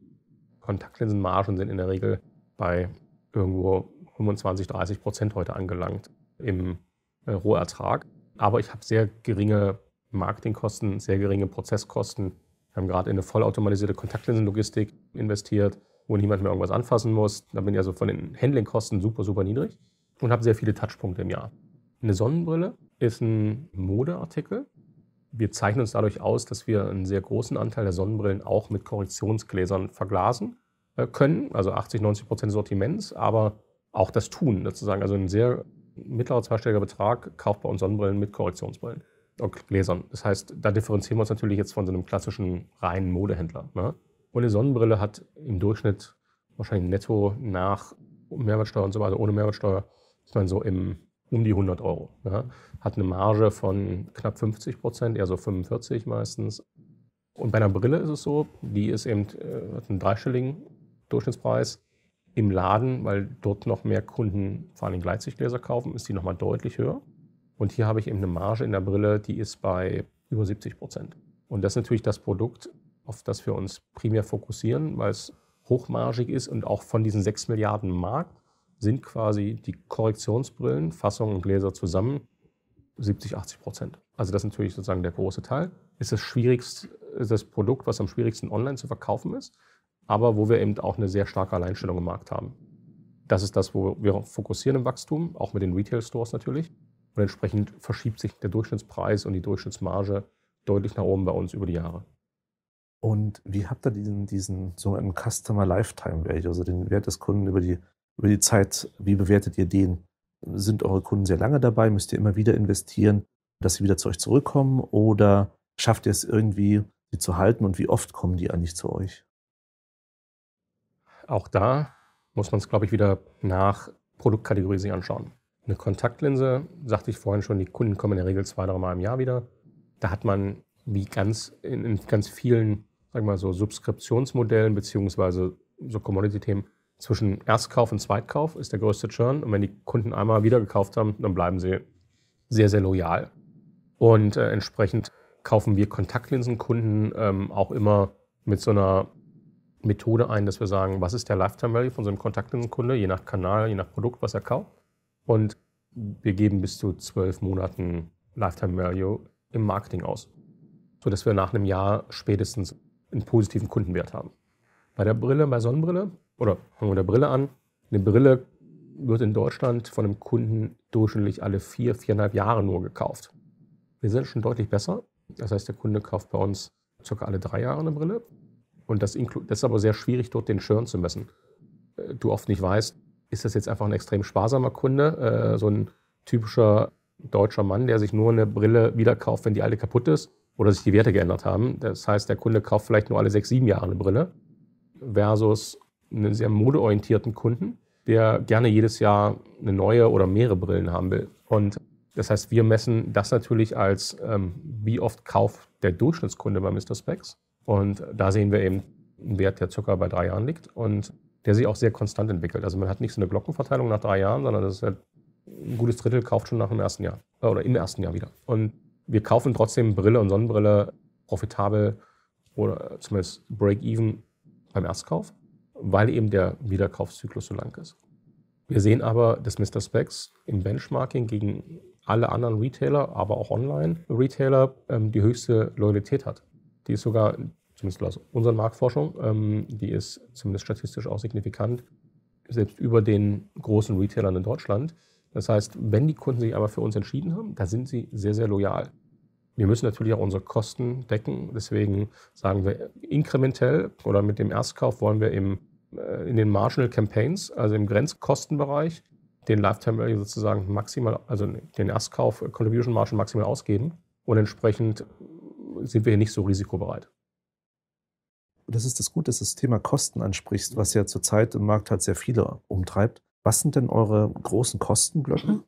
Kontaktlinsenmargen sind in der Regel bei irgendwo 25, 30 Prozent heute angelangt im äh, Rohertrag. Aber ich habe sehr geringe Marketingkosten, sehr geringe Prozesskosten. Wir haben gerade in eine vollautomatisierte Kontaktlinsenlogistik investiert, wo niemand mehr irgendwas anfassen muss. Da bin ich also von den Handlingkosten super, super niedrig und habe sehr viele Touchpunkte im Jahr. Eine Sonnenbrille ist ein Modeartikel. Wir zeichnen uns dadurch aus, dass wir einen sehr großen Anteil der Sonnenbrillen auch mit Korrektionsgläsern verglasen äh, können, also 80, 90 Prozent Sortiments, aber auch das Tun sozusagen. Also ein sehr mittlerer zweistelliger Betrag kauft bei uns Sonnenbrillen mit Korrektionsbrillen und Gläsern. Das heißt, da differenzieren wir uns natürlich jetzt von so einem klassischen reinen Modehändler. Ne? Und eine Sonnenbrille hat im Durchschnitt wahrscheinlich netto nach Mehrwertsteuer und so weiter, ohne Mehrwertsteuer, ist man so im, um die 100 Euro. Ne? Hat eine Marge von knapp 50 Prozent, eher so 45 meistens. Und bei einer Brille ist es so, die ist eben, äh, hat einen dreistelligen Durchschnittspreis. Im Laden, weil dort noch mehr Kunden vor allem Gleitsichtgläser kaufen, ist die nochmal deutlich höher. Und hier habe ich eben eine Marge in der Brille, die ist bei über 70 Prozent. Und das ist natürlich das Produkt, auf das wir uns primär fokussieren, weil es hochmargig ist und auch von diesen 6 Milliarden Markt sind quasi die Korrektionsbrillen, Fassungen und Gläser zusammen 70, 80 Prozent. Also das ist natürlich sozusagen der große Teil. Ist das schwierigst, ist das Produkt, was am schwierigsten online zu verkaufen ist, aber wo wir eben auch eine sehr starke Alleinstellung im Markt haben. Das ist das, wo wir fokussieren im Wachstum, auch mit den Retail-Stores natürlich. Und entsprechend verschiebt sich der Durchschnittspreis und die Durchschnittsmarge deutlich nach oben bei uns über die Jahre. Und wie habt ihr diesen, diesen sogenannten Customer Lifetime Value, also den Wert des Kunden über die, über die Zeit, wie bewertet ihr den? Sind eure Kunden sehr lange dabei? Müsst ihr immer wieder investieren, dass sie wieder zu euch zurückkommen? Oder schafft ihr es irgendwie, sie zu halten? Und wie oft kommen die eigentlich zu euch? Auch da muss man es, glaube ich, wieder nach Produktkategorie sich anschauen. Eine Kontaktlinse, sagte ich vorhin schon, die Kunden kommen in der Regel zwei, drei Mal im Jahr wieder. Da hat man wie ganz in, in ganz vielen, sag mal so, Subskriptionsmodellen beziehungsweise so Commodity-Themen zwischen Erstkauf und Zweitkauf ist der größte Churn. Und wenn die Kunden einmal wieder gekauft haben, dann bleiben sie sehr, sehr loyal. Und äh, entsprechend kaufen wir Kontaktlinsenkunden ähm, auch immer mit so einer Methode ein, dass wir sagen, was ist der Lifetime Value von so einem Kontaktlinsenkunde, je nach Kanal, je nach Produkt, was er kauft. Und wir geben bis zu zwölf Monaten Lifetime Value im Marketing aus, sodass wir nach einem Jahr spätestens einen positiven Kundenwert haben. Bei der Brille, bei Sonnenbrille, oder fangen wir der Brille an, eine Brille wird in Deutschland von einem Kunden durchschnittlich alle vier, viereinhalb Jahre nur gekauft. Wir sind schon deutlich besser. Das heißt, der Kunde kauft bei uns ca. alle drei Jahre eine Brille und das, das ist aber sehr schwierig, dort den Churn zu messen. Äh, du oft nicht weißt, ist das jetzt einfach ein extrem sparsamer Kunde, äh, so ein typischer deutscher Mann, der sich nur eine Brille wieder kauft, wenn die alte kaputt ist oder sich die Werte geändert haben. Das heißt, der Kunde kauft vielleicht nur alle sechs, sieben Jahre eine Brille versus einen sehr modeorientierten Kunden, der gerne jedes Jahr eine neue oder mehrere Brillen haben will. Und das heißt, wir messen das natürlich als, ähm, wie oft kauft der Durchschnittskunde bei Mr. Specs und da sehen wir eben einen Wert, der circa bei drei Jahren liegt und der sich auch sehr konstant entwickelt. Also man hat nicht so eine Glockenverteilung nach drei Jahren, sondern das ist halt ein gutes Drittel kauft schon nach dem ersten Jahr äh, oder im ersten Jahr wieder. Und wir kaufen trotzdem Brille und Sonnenbrille profitabel oder zumindest Break-Even beim Erstkauf, weil eben der Wiederkaufszyklus so lang ist. Wir sehen aber, dass Mr. Specs im Benchmarking gegen alle anderen Retailer, aber auch Online-Retailer ähm, die höchste Loyalität hat. Die ist sogar, zumindest aus unserer Marktforschung, ähm, die ist zumindest statistisch auch signifikant, selbst über den großen Retailern in Deutschland. Das heißt, wenn die Kunden sich einmal für uns entschieden haben, da sind sie sehr, sehr loyal. Wir müssen natürlich auch unsere Kosten decken. Deswegen sagen wir inkrementell oder mit dem Erstkauf wollen wir im, äh, in den Marginal Campaigns, also im Grenzkostenbereich, den Lifetime Value sozusagen maximal, also den Erstkauf Contribution Margin maximal ausgeben und entsprechend sind wir hier nicht so risikobereit. Das ist das Gute, dass du das Thema Kosten ansprichst, was ja zurzeit im Markt halt sehr viele umtreibt. Was sind denn eure großen Kostenblöcke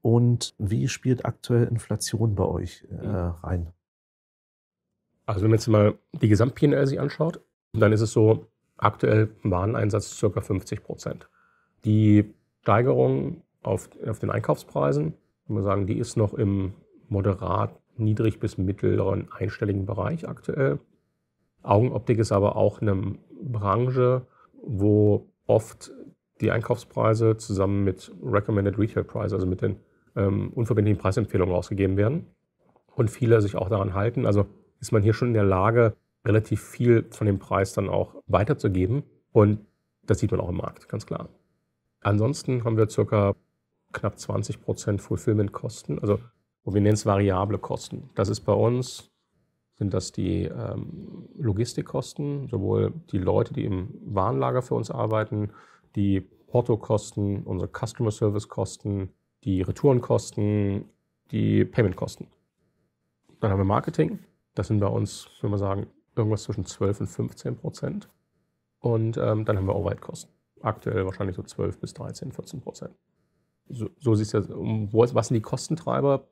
und wie spielt aktuell Inflation bei euch äh, rein? Also wenn man jetzt mal die Gesamt-PNL sich anschaut, dann ist es so, aktuell Wareneinsatz ca. 50 Prozent. Die Steigerung auf, auf den Einkaufspreisen, wenn wir sagen, die ist noch im moderat niedrig- bis mittleren einstelligen Bereich aktuell. Augenoptik ist aber auch eine Branche, wo oft die Einkaufspreise zusammen mit Recommended Retail Price, also mit den ähm, unverbindlichen Preisempfehlungen ausgegeben werden und viele sich auch daran halten. Also ist man hier schon in der Lage, relativ viel von dem Preis dann auch weiterzugeben und das sieht man auch im Markt, ganz klar. Ansonsten haben wir circa knapp 20 Prozent Fulfillment-Kosten, also und wir nennen es variable Kosten. Das ist bei uns, sind das die ähm, Logistikkosten, sowohl die Leute, die im Warenlager für uns arbeiten, die Portokosten, unsere Customer Service Kosten, die Retourenkosten, die Payment Kosten. Dann haben wir Marketing. Das sind bei uns, würde man sagen, irgendwas zwischen 12 und 15 Prozent. Und ähm, dann haben wir Overhead-Kosten. Aktuell wahrscheinlich so 12 bis 13, 14 Prozent. So, so siehst du, was sind die Kostentreiber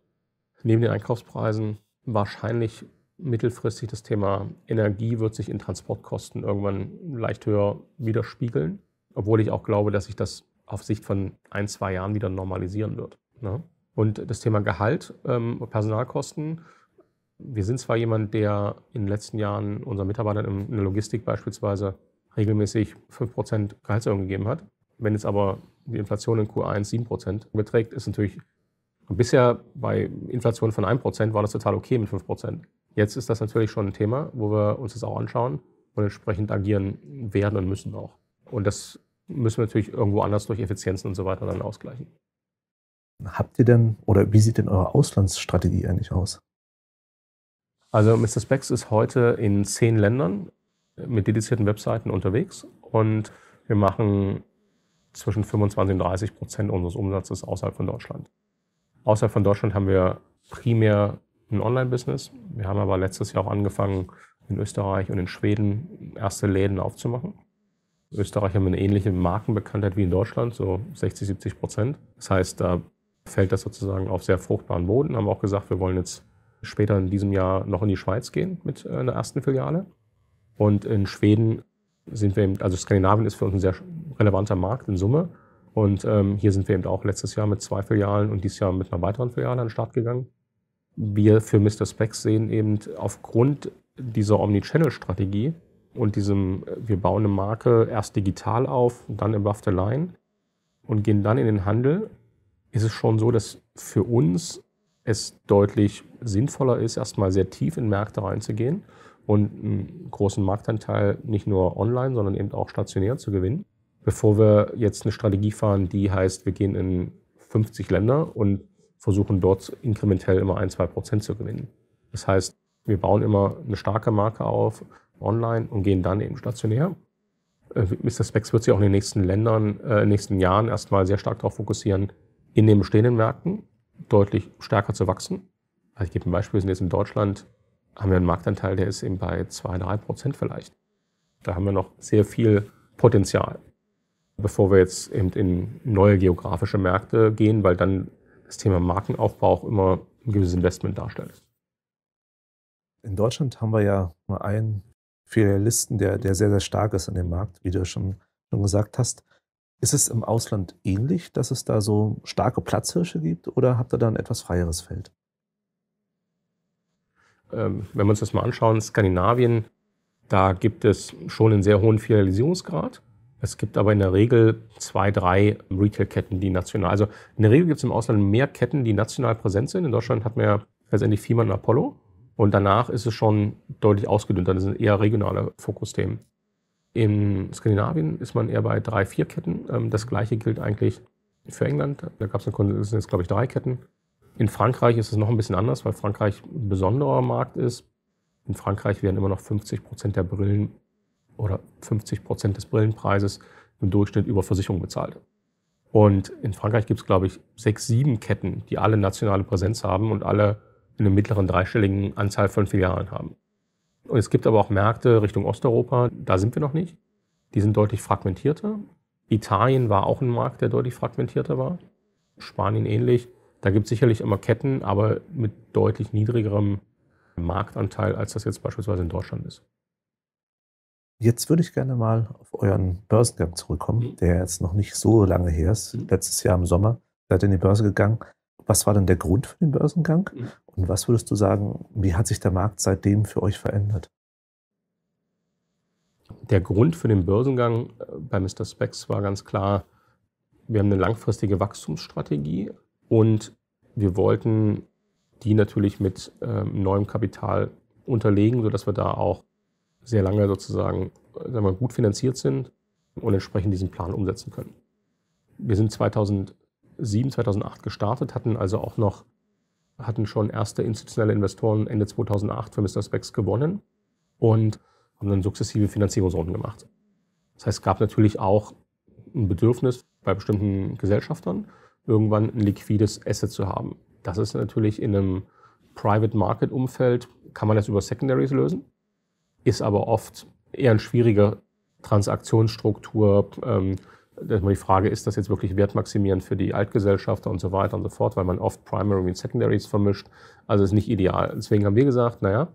neben den Einkaufspreisen wahrscheinlich mittelfristig das Thema Energie wird sich in Transportkosten irgendwann leicht höher widerspiegeln, obwohl ich auch glaube, dass sich das auf Sicht von ein, zwei Jahren wieder normalisieren wird. Ne? Und das Thema Gehalt, ähm, Personalkosten. Wir sind zwar jemand, der in den letzten Jahren unseren Mitarbeitern in der Logistik beispielsweise regelmäßig 5% Gehaltserhöhung gegeben hat. Wenn jetzt aber die Inflation in Q1 7% beträgt, ist natürlich und bisher bei Inflation von 1% war das total okay mit 5%. Jetzt ist das natürlich schon ein Thema, wo wir uns das auch anschauen und entsprechend agieren werden und müssen auch. Und das müssen wir natürlich irgendwo anders durch Effizienzen und so weiter dann ausgleichen. Habt ihr denn oder wie sieht denn eure Auslandsstrategie eigentlich aus? Also Mr. Spex ist heute in zehn Ländern mit dedizierten Webseiten unterwegs und wir machen zwischen 25 und 30 Prozent unseres Umsatzes außerhalb von Deutschland. Außerhalb von Deutschland haben wir primär ein Online-Business. Wir haben aber letztes Jahr auch angefangen, in Österreich und in Schweden erste Läden aufzumachen. In Österreich haben wir eine ähnliche Markenbekanntheit wie in Deutschland, so 60, 70 Prozent. Das heißt, da fällt das sozusagen auf sehr fruchtbaren Boden. Haben auch gesagt, wir wollen jetzt später in diesem Jahr noch in die Schweiz gehen mit äh, einer ersten Filiale. Und in Schweden sind wir, eben, also Skandinavien ist für uns ein sehr relevanter Markt in Summe. Und ähm, hier sind wir eben auch letztes Jahr mit zwei Filialen und dieses Jahr mit einer weiteren Filiale an den Start gegangen. Wir für Mr. Specs sehen eben aufgrund dieser Omnichannel-Strategie und diesem, äh, wir bauen eine Marke erst digital auf, dann above the line und gehen dann in den Handel, ist es schon so, dass für uns es deutlich sinnvoller ist, erstmal sehr tief in Märkte reinzugehen und einen großen Marktanteil nicht nur online, sondern eben auch stationär zu gewinnen bevor wir jetzt eine Strategie fahren, die heißt, wir gehen in 50 Länder und versuchen dort inkrementell immer ein, zwei Prozent zu gewinnen. Das heißt, wir bauen immer eine starke Marke auf online und gehen dann eben stationär. Äh, Mr. Spex wird sich auch in den nächsten Ländern, äh, in den nächsten Jahren erstmal sehr stark darauf fokussieren, in den bestehenden Märkten deutlich stärker zu wachsen. Also ich gebe ein Beispiel, wir sind jetzt in Deutschland, haben wir einen Marktanteil, der ist eben bei 2, 3 Prozent vielleicht. Da haben wir noch sehr viel Potenzial bevor wir jetzt eben in neue geografische Märkte gehen, weil dann das Thema Markenaufbau auch immer ein gewisses Investment darstellt. In Deutschland haben wir ja nur einen Filialisten, der, der sehr, sehr stark ist in dem Markt, wie du schon, schon gesagt hast. Ist es im Ausland ähnlich, dass es da so starke Platzhirsche gibt oder habt ihr da ein etwas freieres Feld? Ähm, wenn wir uns das mal anschauen, Skandinavien, da gibt es schon einen sehr hohen Filialisierungsgrad. Es gibt aber in der Regel zwei, drei Retail-Ketten, die national, also in der Regel gibt es im Ausland mehr Ketten, die national präsent sind. In Deutschland hat man ja letztendlich Fiemann und Apollo. Und danach ist es schon deutlich ausgedünnter. Das sind eher regionale Fokusthemen. In Skandinavien ist man eher bei drei, vier Ketten. Ähm, das gleiche gilt eigentlich für England. Da gab es eine Konsens, jetzt glaube ich drei Ketten. In Frankreich ist es noch ein bisschen anders, weil Frankreich ein besonderer Markt ist. In Frankreich werden immer noch 50 Prozent der Brillen oder 50 Prozent des Brillenpreises im Durchschnitt über Versicherung bezahlt. Und in Frankreich gibt es, glaube ich, sechs, sieben Ketten, die alle nationale Präsenz haben und alle eine mittleren dreistelligen Anzahl von Filialen haben. Und es gibt aber auch Märkte Richtung Osteuropa, da sind wir noch nicht. Die sind deutlich fragmentierter. Italien war auch ein Markt, der deutlich fragmentierter war. Spanien ähnlich. Da gibt es sicherlich immer Ketten, aber mit deutlich niedrigerem Marktanteil, als das jetzt beispielsweise in Deutschland ist. Jetzt würde ich gerne mal auf euren Börsengang zurückkommen, mhm. der jetzt noch nicht so lange her ist. Mhm. Letztes Jahr im Sommer seid ihr in die Börse gegangen. Was war denn der Grund für den Börsengang? Mhm. Und was würdest du sagen, wie hat sich der Markt seitdem für euch verändert? Der Grund für den Börsengang äh, bei Mr. Spex war ganz klar, wir haben eine langfristige Wachstumsstrategie und wir wollten die natürlich mit ähm, neuem Kapital unterlegen, sodass wir da auch sehr lange sozusagen äh, sagen wir, gut finanziert sind und entsprechend diesen Plan umsetzen können. Wir sind 2007, 2008 gestartet, hatten also auch noch, hatten schon erste institutionelle Investoren Ende 2008 für Mr. Specs gewonnen und haben dann sukzessive Finanzierungsrunden gemacht. Das heißt, es gab natürlich auch ein Bedürfnis bei bestimmten Gesellschaftern, irgendwann ein liquides Asset zu haben. Das ist natürlich in einem Private Market Umfeld, kann man das über Secondaries lösen ist aber oft eher eine schwierige Transaktionsstruktur. Ähm, die Frage, ist das jetzt wirklich wertmaximierend für die Altgesellschafter und so weiter und so fort, weil man oft Primary und Secondaries vermischt. Also ist nicht ideal. Deswegen haben wir gesagt, naja,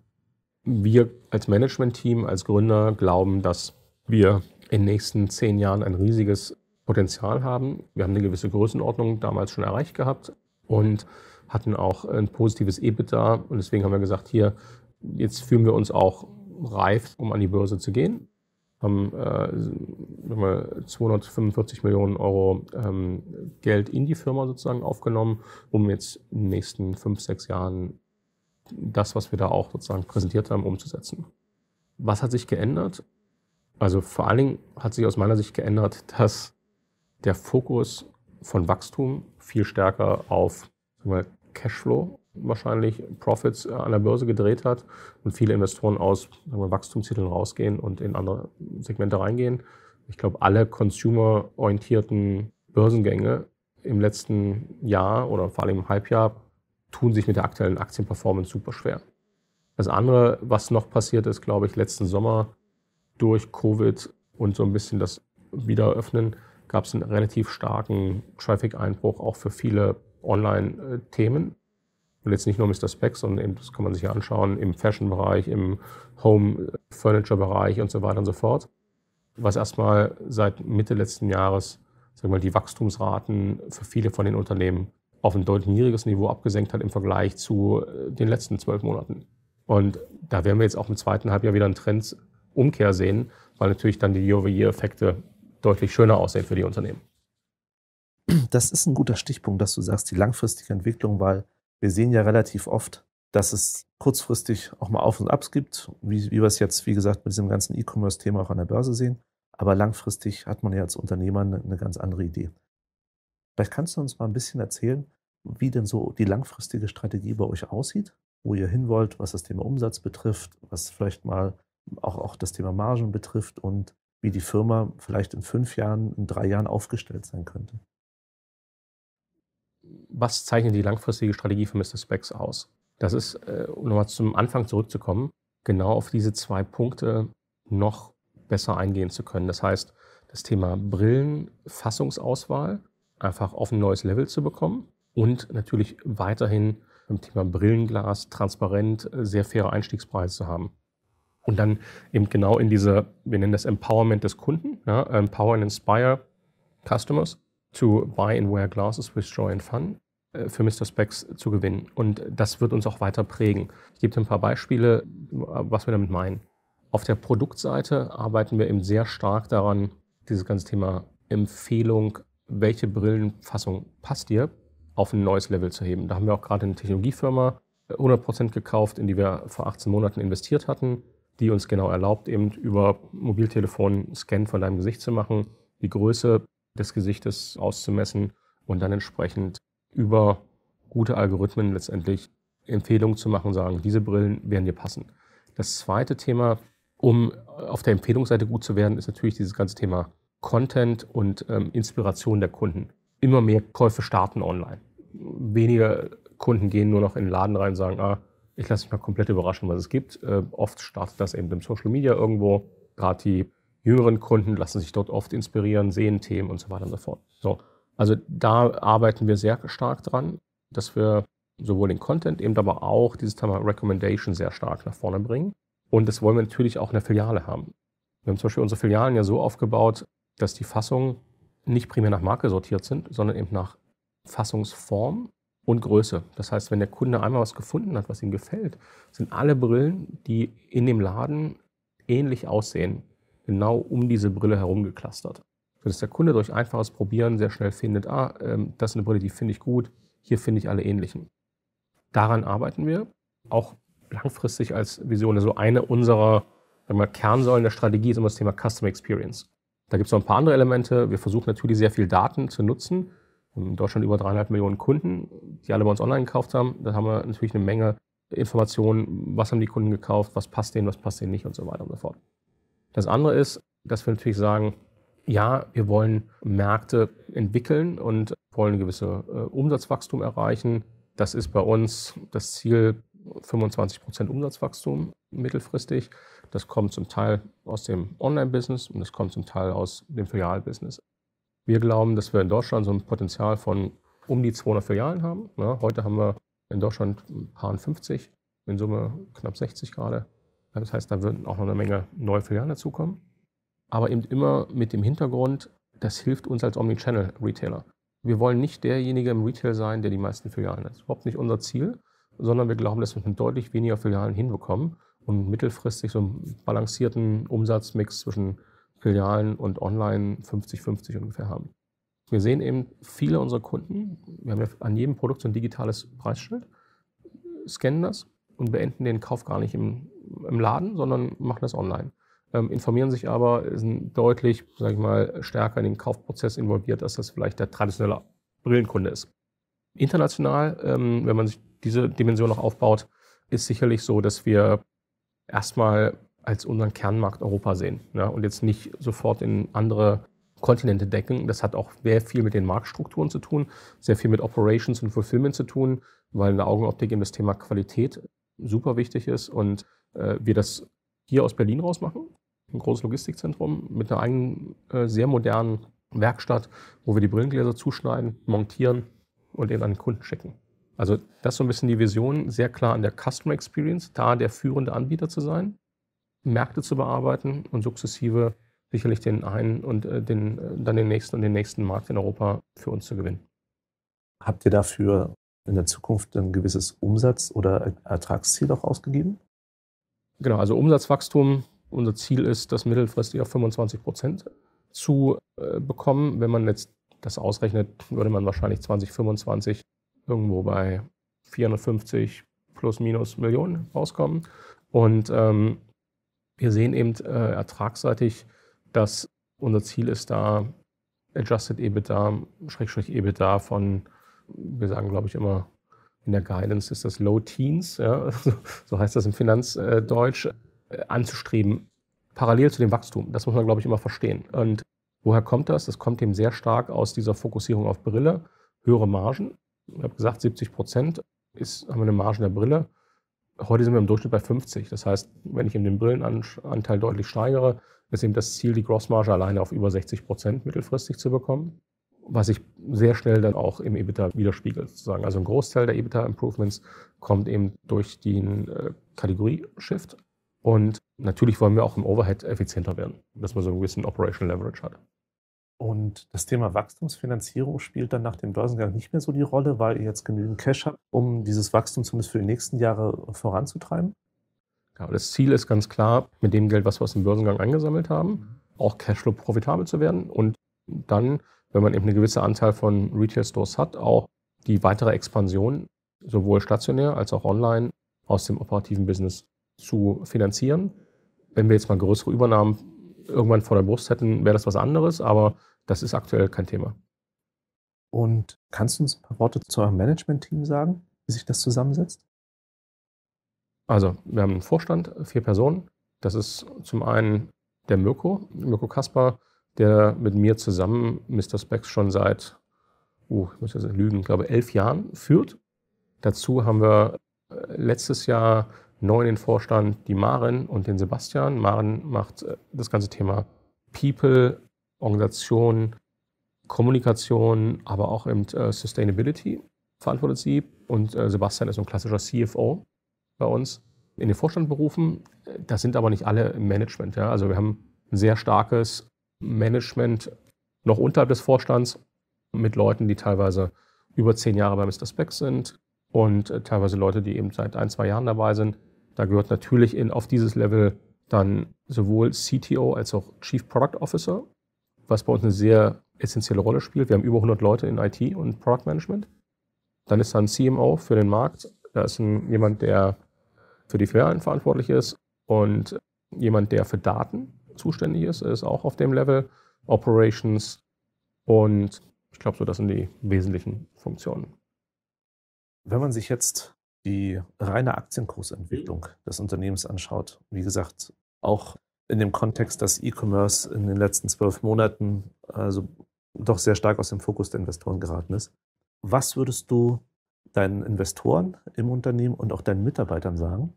wir als Management-Team, als Gründer glauben, dass wir in den nächsten zehn Jahren ein riesiges Potenzial haben. Wir haben eine gewisse Größenordnung damals schon erreicht gehabt und hatten auch ein positives EBITDA. Und deswegen haben wir gesagt, hier, jetzt fühlen wir uns auch reif, um an die Börse zu gehen. Haben, äh, haben 245 Millionen Euro ähm, Geld in die Firma sozusagen aufgenommen, um jetzt in den nächsten fünf, sechs Jahren das, was wir da auch sozusagen präsentiert haben, umzusetzen. Was hat sich geändert? Also vor allen Dingen hat sich aus meiner Sicht geändert, dass der Fokus von Wachstum viel stärker auf Cashflow wahrscheinlich Profits äh, an der Börse gedreht hat und viele Investoren aus wir, Wachstumstiteln rausgehen und in andere Segmente reingehen. Ich glaube, alle consumer-orientierten Börsengänge im letzten Jahr oder vor allem im Halbjahr tun sich mit der aktuellen Aktienperformance super schwer. Das andere, was noch passiert ist, glaube ich, letzten Sommer durch Covid und so ein bisschen das Wiedereröffnen, gab es einen relativ starken Traffic-Einbruch auch für viele Online-Themen. Äh, und jetzt nicht nur Mr. Specs, sondern eben, das kann man sich ja anschauen, im Fashion-Bereich, im Home-Furniture-Bereich äh, und so weiter und so fort. Was erstmal seit Mitte letzten Jahres, sagen wir mal, die Wachstumsraten für viele von den Unternehmen auf ein deutlich niedriges Niveau abgesenkt hat im Vergleich zu äh, den letzten zwölf Monaten. Und da werden wir jetzt auch im zweiten Halbjahr wieder einen Trendumkehr sehen, weil natürlich dann die Year-over-Year-Effekte deutlich schöner aussehen für die Unternehmen. Das ist ein guter Stichpunkt, dass du sagst, die langfristige Entwicklung, weil wir sehen ja relativ oft, dass es kurzfristig auch mal Auf und Abs gibt, wie, wie wir es jetzt, wie gesagt, mit diesem ganzen E-Commerce-Thema auch an der Börse sehen. Aber langfristig hat man ja als Unternehmer eine, eine ganz andere Idee. Vielleicht kannst du uns mal ein bisschen erzählen, wie denn so die langfristige Strategie bei euch aussieht, wo ihr hin wollt, was das Thema Umsatz betrifft, was vielleicht mal auch, auch das Thema Margen betrifft und wie die Firma vielleicht in fünf Jahren, in drei Jahren aufgestellt sein könnte was zeichnet die langfristige Strategie für Mr. Specs aus? Das ist, äh, um nochmal zum Anfang zurückzukommen, genau auf diese zwei Punkte noch besser eingehen zu können. Das heißt, das Thema Brillenfassungsauswahl einfach auf ein neues Level zu bekommen und natürlich weiterhin beim Thema Brillenglas transparent äh, sehr faire Einstiegspreise zu haben. Und dann eben genau in diese, wir nennen das Empowerment des Kunden, ja, Empower and Inspire Customers, to buy and wear glasses with joy and fun äh, für Mr. Specs zu gewinnen. Und das wird uns auch weiter prägen. Ich gebe dir ein paar Beispiele, äh, was wir damit meinen. Auf der Produktseite arbeiten wir eben sehr stark daran, dieses ganze Thema Empfehlung, welche Brillenfassung passt dir, auf ein neues Level zu heben. Da haben wir auch gerade eine Technologiefirma 100% äh, gekauft, in die wir vor 18 Monaten investiert hatten, die uns genau erlaubt, eben über Mobiltelefon einen Scan von deinem Gesicht zu machen, die Größe des Gesichtes auszumessen und dann entsprechend über gute Algorithmen letztendlich Empfehlungen zu machen, sagen, diese Brillen werden dir passen. Das zweite Thema, um auf der Empfehlungsseite gut zu werden, ist natürlich dieses ganze Thema Content und ähm, Inspiration der Kunden. Immer mehr Käufe starten online. Weniger Kunden gehen nur noch in den Laden rein und sagen, ah, ich lasse mich mal komplett überraschen, was es gibt. Äh, oft startet das eben im Social Media irgendwo. Gerade die jüngeren Kunden lassen sich dort oft inspirieren, sehen Themen und so weiter und so fort. So, also da arbeiten wir sehr stark dran, dass wir sowohl den Content eben, aber auch dieses Thema Recommendation sehr stark nach vorne bringen. Und das wollen wir natürlich auch in der Filiale haben. Wir haben zum Beispiel unsere Filialen ja so aufgebaut, dass die Fassungen nicht primär nach Marke sortiert sind, sondern eben nach Fassungsform und Größe. Das heißt, wenn der Kunde einmal was gefunden hat, was ihm gefällt, sind alle Brillen, die in dem Laden ähnlich aussehen, genau um diese Brille herum geklustert. Dass der Kunde durch einfaches Probieren sehr schnell findet, ah, ähm, das ist eine Brille, die finde ich gut, hier finde ich alle ähnlichen. Daran arbeiten wir, auch langfristig als Vision. Also eine unserer mal, Kernsäulen der Strategie ist immer das Thema Customer Experience. Da gibt es noch ein paar andere Elemente. Wir versuchen natürlich sehr viel Daten zu nutzen. In Deutschland über dreieinhalb Millionen Kunden, die alle bei uns online gekauft haben. Da haben wir natürlich eine Menge Informationen, was haben die Kunden gekauft, was passt denen, was passt denen nicht und so weiter und so fort. Das andere ist, dass wir natürlich sagen, ja, wir wollen Märkte entwickeln und wollen ein gewisses äh, Umsatzwachstum erreichen. Das ist bei uns das Ziel 25 Prozent Umsatzwachstum mittelfristig. Das kommt zum Teil aus dem Online-Business und das kommt zum Teil aus dem Filial-Business. Wir glauben, dass wir in Deutschland so ein Potenzial von um die 200 Filialen haben. Ja, heute haben wir in Deutschland ein paar und 50, in Summe knapp 60 gerade. Das heißt, da würden auch noch eine Menge neue Filialen dazukommen. Aber eben immer mit dem Hintergrund, das hilft uns als Omnichannel-Retailer. Wir wollen nicht derjenige im Retail sein, der die meisten Filialen hat. Das ist überhaupt nicht unser Ziel, sondern wir glauben, dass wir mit deutlich weniger Filialen hinbekommen und mittelfristig so einen balancierten Umsatzmix zwischen Filialen und Online 50-50 ungefähr haben. Wir sehen eben viele unserer Kunden, wir haben ja an jedem Produkt so ein digitales Preisschild, scannen das und beenden den Kauf gar nicht im, im Laden, sondern machen das online. Ähm, informieren sich aber, sind deutlich, sage ich mal, stärker in den Kaufprozess involviert, als das vielleicht der traditionelle Brillenkunde ist. International, ähm, wenn man sich diese Dimension noch aufbaut, ist sicherlich so, dass wir erstmal als unseren Kernmarkt Europa sehen ja, ne? und jetzt nicht sofort in andere Kontinente decken. Das hat auch sehr viel mit den Marktstrukturen zu tun, sehr viel mit Operations und Fulfillment zu tun, weil in der Augenoptik eben das Thema Qualität super wichtig ist und äh, wir das hier aus Berlin raus machen. Ein großes Logistikzentrum mit einer eigenen, äh, sehr modernen Werkstatt, wo wir die Brillengläser zuschneiden, montieren und eben an den Kunden schicken. Also das ist so ein bisschen die Vision, sehr klar an der Customer Experience, da der führende Anbieter zu sein, Märkte zu bearbeiten und sukzessive sicherlich den einen und äh, den, äh, dann den nächsten und den nächsten Markt in Europa für uns zu gewinnen. Habt ihr dafür in der Zukunft ein gewisses Umsatz- oder Ertragsziel auch ausgegeben? Genau, also Umsatzwachstum. Unser Ziel ist, das mittelfristig auf 25 Prozent zu äh, bekommen. Wenn man jetzt das ausrechnet, würde man wahrscheinlich 2025 irgendwo bei 450 plus minus Millionen rauskommen. Und ähm, wir sehen eben äh, ertragsseitig, dass unser Ziel ist da Adjusted EBITDA, Schrägstrich EBITDA von wir sagen, glaube ich, immer, in der Guidance ist das Low Teens, ja, so heißt das im Finanzdeutsch, äh, anzustreben, parallel zu dem Wachstum. Das muss man, glaube ich, immer verstehen. Und woher kommt das? Das kommt eben sehr stark aus dieser Fokussierung auf Brille, höhere Margen. Ich habe gesagt, 70 Prozent ist, haben wir eine Marge in der Brille. Heute sind wir im Durchschnitt bei 50. Das heißt, wenn ich eben den Brillenanteil deutlich steigere, ist eben das Ziel, die Grossmarge alleine auf über 60 Prozent mittelfristig zu bekommen was sich sehr schnell dann auch im EBITDA widerspiegelt, sozusagen. Also ein Großteil der EBITDA-Improvements kommt eben durch den äh, Kategorie-Shift. Und natürlich wollen wir auch im Overhead effizienter werden, dass man so ein bisschen Operational Leverage hat. Und das Thema Wachstumsfinanzierung spielt dann nach dem Börsengang nicht mehr so die Rolle, weil ihr jetzt genügend Cash habt, um dieses Wachstum zumindest für die nächsten Jahre voranzutreiben? Ja, das Ziel ist ganz klar, mit dem Geld, was wir aus dem Börsengang eingesammelt haben, mhm. auch Cashflow profitabel zu werden und dann wenn man eben eine gewisse Anzahl von Retail-Stores hat, auch die weitere Expansion sowohl stationär als auch online aus dem operativen Business zu finanzieren. Wenn wir jetzt mal größere Übernahmen irgendwann vor der Brust hätten, wäre das was anderes, aber das ist aktuell kein Thema. Und kannst du uns ein paar Worte zu eurem Management-Team sagen, wie sich das zusammensetzt? Also, wir haben einen Vorstand, vier Personen. Das ist zum einen der Mirko, Mirko Kasper, der mit mir zusammen Mr. Specs schon seit, oh, ich muss jetzt lügen, ich glaube elf Jahren führt. Dazu haben wir äh, letztes Jahr neu in den Vorstand die Maren und den Sebastian. Maren macht äh, das ganze Thema People, Organisation, Kommunikation, aber auch eben äh, Sustainability verantwortet sie. Und Sebastian ist so ein klassischer CFO bei uns in den Vorstand berufen. Das sind aber nicht alle im Management. Ja. Also wir haben ein sehr starkes Management noch unterhalb des Vorstands mit Leuten, die teilweise über zehn Jahre bei Mr. Speck sind und äh, teilweise Leute, die eben seit ein, zwei Jahren dabei sind. Da gehört natürlich in, auf dieses Level dann sowohl CTO als auch Chief Product Officer, was bei uns eine sehr essentielle Rolle spielt. Wir haben über 100 Leute in IT und Product Management. Dann ist da ein CMO für den Markt. Da ist ein, jemand, der für die Filialen verantwortlich ist und jemand, der für Daten zuständig ist, ist auch auf dem Level. Operations und ich glaube, so das sind die wesentlichen Funktionen. Wenn man sich jetzt die reine Aktienkursentwicklung des Unternehmens anschaut, wie gesagt, auch in dem Kontext, dass E-Commerce in den letzten zwölf Monaten also doch sehr stark aus dem Fokus der Investoren geraten ist, was würdest du deinen Investoren im Unternehmen und auch deinen Mitarbeitern sagen,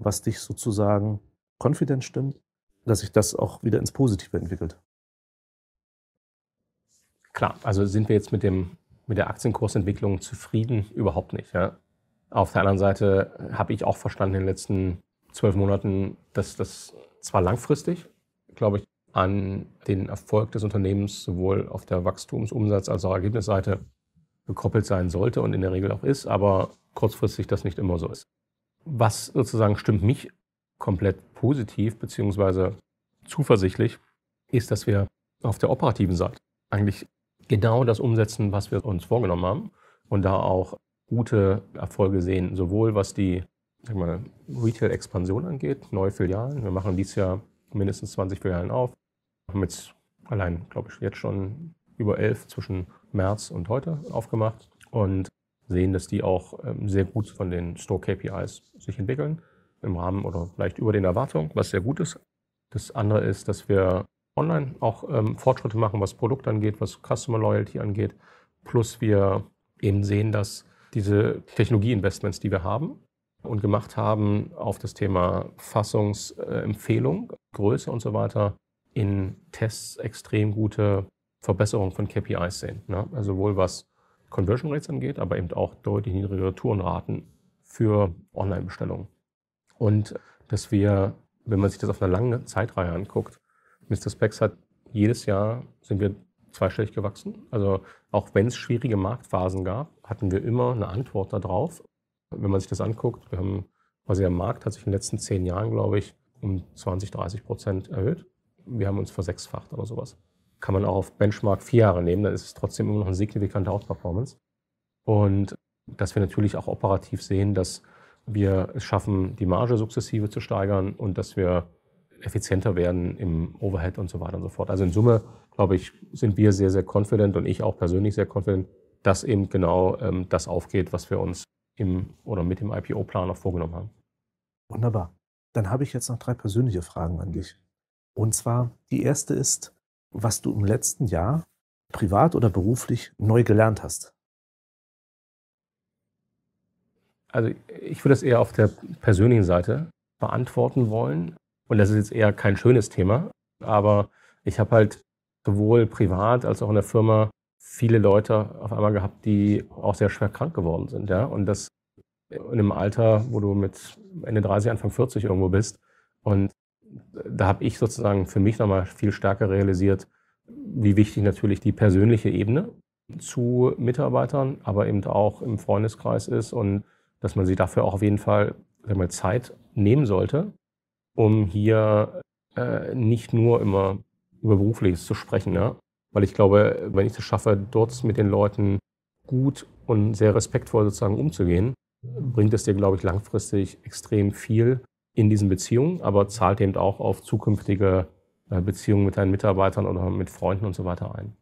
was dich sozusagen confident stimmt, dass sich das auch wieder ins Positive entwickelt. Klar, also sind wir jetzt mit, dem, mit der Aktienkursentwicklung zufrieden? Überhaupt nicht. Ja? Auf der anderen Seite habe ich auch verstanden in den letzten zwölf Monaten, dass das zwar langfristig, glaube ich, an den Erfolg des Unternehmens sowohl auf der Wachstumsumsatz- als auch Ergebnisseite gekoppelt sein sollte und in der Regel auch ist, aber kurzfristig das nicht immer so ist. Was sozusagen stimmt mich komplett positiv bzw. zuversichtlich ist, dass wir auf der operativen Seite eigentlich genau das umsetzen, was wir uns vorgenommen haben und da auch gute Erfolge sehen, sowohl was die Retail-Expansion angeht, neue Filialen. Wir machen dieses Jahr mindestens 20 Filialen auf, Wir haben jetzt allein, glaube ich, jetzt schon über elf zwischen März und heute aufgemacht und sehen, dass die auch ähm, sehr gut von den Store-KPIs sich entwickeln im Rahmen oder vielleicht über den Erwartungen, was sehr gut ist. Das andere ist, dass wir online auch ähm, Fortschritte machen, was Produkt angeht, was Customer Loyalty angeht. Plus wir eben sehen, dass diese Technologieinvestments, die wir haben und gemacht haben auf das Thema Fassungsempfehlung, Größe und so weiter, in Tests extrem gute Verbesserungen von KPIs sehen. Ne? Also sowohl was Conversion Rates angeht, aber eben auch deutlich niedrigere Tourenraten für Online-Bestellungen. Und dass wir, wenn man sich das auf einer langen Zeitreihe anguckt, Mr. Spex hat jedes Jahr sind wir zweistellig gewachsen. Also auch wenn es schwierige Marktphasen gab, hatten wir immer eine Antwort darauf. Wenn man sich das anguckt, wir haben, also der Markt hat sich in den letzten zehn Jahren, glaube ich, um 20, 30 Prozent erhöht. Wir haben uns versechsfacht oder sowas. Kann man auch auf Benchmark vier Jahre nehmen, dann ist es trotzdem immer noch eine signifikante Outperformance. Und dass wir natürlich auch operativ sehen, dass wir es schaffen, die Marge sukzessive zu steigern und dass wir effizienter werden im Overhead und so weiter und so fort. Also in Summe, glaube ich, sind wir sehr, sehr confident und ich auch persönlich sehr confident, dass eben genau ähm, das aufgeht, was wir uns im oder mit dem IPO-Plan auch vorgenommen haben. Wunderbar. Dann habe ich jetzt noch drei persönliche Fragen an dich. Und zwar, die erste ist, was du im letzten Jahr privat oder beruflich neu gelernt hast. Also ich würde es eher auf der persönlichen Seite beantworten wollen. Und das ist jetzt eher kein schönes Thema, aber ich habe halt sowohl privat als auch in der Firma viele Leute auf einmal gehabt, die auch sehr schwer krank geworden sind. Ja? Und das in einem Alter, wo du mit Ende 30, Anfang 40 irgendwo bist. Und da habe ich sozusagen für mich nochmal viel stärker realisiert, wie wichtig natürlich die persönliche Ebene zu Mitarbeitern, aber eben auch im Freundeskreis ist und dass man sich dafür auch auf jeden Fall sagen Zeit nehmen sollte, um hier äh, nicht nur immer über Berufliches zu sprechen. Ne? Weil ich glaube, wenn ich es schaffe, dort mit den Leuten gut und sehr respektvoll sozusagen umzugehen, bringt es dir, glaube ich, langfristig extrem viel in diesen Beziehungen, aber zahlt eben auch auf zukünftige äh, Beziehungen mit deinen Mitarbeitern oder mit Freunden und so weiter ein.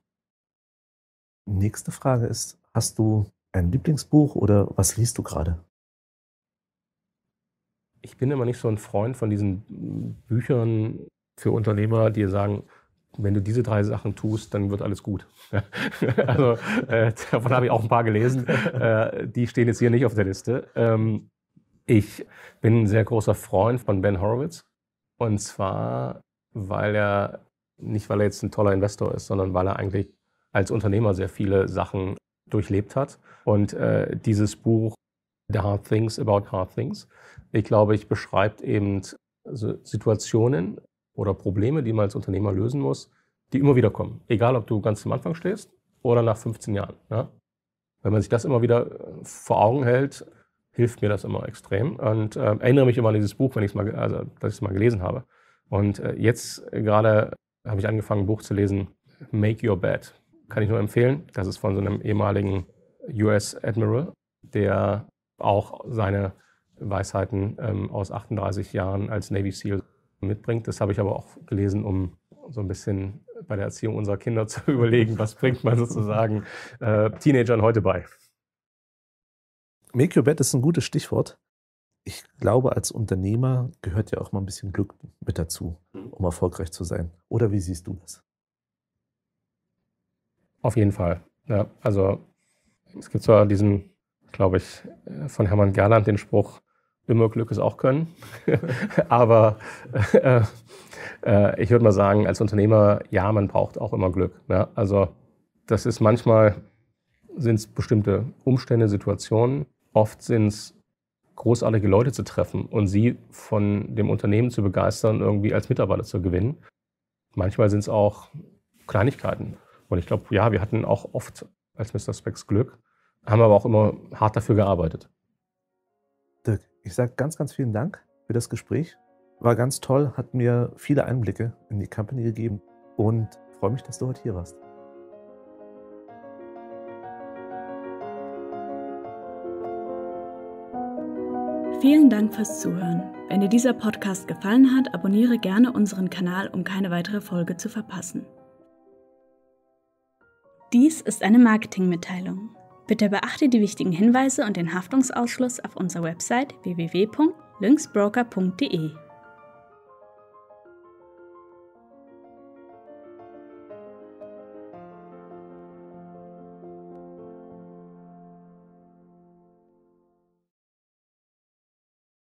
Nächste Frage ist, hast du ein Lieblingsbuch oder was liest du gerade? Ich bin immer nicht so ein Freund von diesen Büchern für Unternehmer, die sagen, wenn du diese drei Sachen tust, dann wird alles gut. also äh, davon habe ich auch ein paar gelesen. Äh, die stehen jetzt hier nicht auf der Liste. Ähm, ich bin ein sehr großer Freund von Ben Horowitz. Und zwar, weil er, nicht weil er jetzt ein toller Investor ist, sondern weil er eigentlich als Unternehmer sehr viele Sachen durchlebt hat. Und äh, dieses Buch The Hard Things About Hard Things, ich glaube, ich beschreibt eben Situationen oder Probleme, die man als Unternehmer lösen muss, die immer wieder kommen. Egal, ob du ganz am Anfang stehst oder nach 15 Jahren. Ne? Wenn man sich das immer wieder äh, vor Augen hält, hilft mir das immer extrem. Und äh, erinnere mich immer an dieses Buch, wenn ich es mal, also, dass ich es mal gelesen habe. Und äh, jetzt äh, gerade habe ich angefangen, ein Buch zu lesen, Make Your Bed kann ich nur empfehlen. Das ist von so einem ehemaligen US Admiral, der auch seine Weisheiten ähm, aus 38 Jahren als Navy SEAL mitbringt. Das habe ich aber auch gelesen, um so ein bisschen bei der Erziehung unserer Kinder zu überlegen, was bringt man sozusagen äh, Teenagern heute bei. Make your bet ist ein gutes Stichwort. Ich glaube, als Unternehmer gehört ja auch mal ein bisschen Glück mit dazu, um erfolgreich zu sein. Oder wie siehst du das? Auf jeden Fall. Ja, also es gibt zwar diesen, glaube ich, äh, von Hermann Gerland den Spruch, immer Glück ist auch Können. Aber äh, äh, ich würde mal sagen, als Unternehmer, ja, man braucht auch immer Glück. Ne? Also das ist manchmal, sind es bestimmte Umstände, Situationen. Oft sind es großartige Leute zu treffen und sie von dem Unternehmen zu begeistern, irgendwie als Mitarbeiter zu gewinnen. Manchmal sind es auch Kleinigkeiten. Und ich glaube, ja, wir hatten auch oft als Mr. Specs Glück, haben aber auch immer hart dafür gearbeitet. Dirk, ich sage ganz, ganz vielen Dank für das Gespräch. War ganz toll, hat mir viele Einblicke in die Company gegeben und freue mich, dass du heute hier warst. Vielen Dank fürs Zuhören. Wenn dir dieser Podcast gefallen hat, abonniere gerne unseren Kanal, um keine weitere Folge zu verpassen. Dies ist eine Marketingmitteilung. Bitte beachte die wichtigen Hinweise und den Haftungsausschluss auf unserer Website www.linksbroker.de.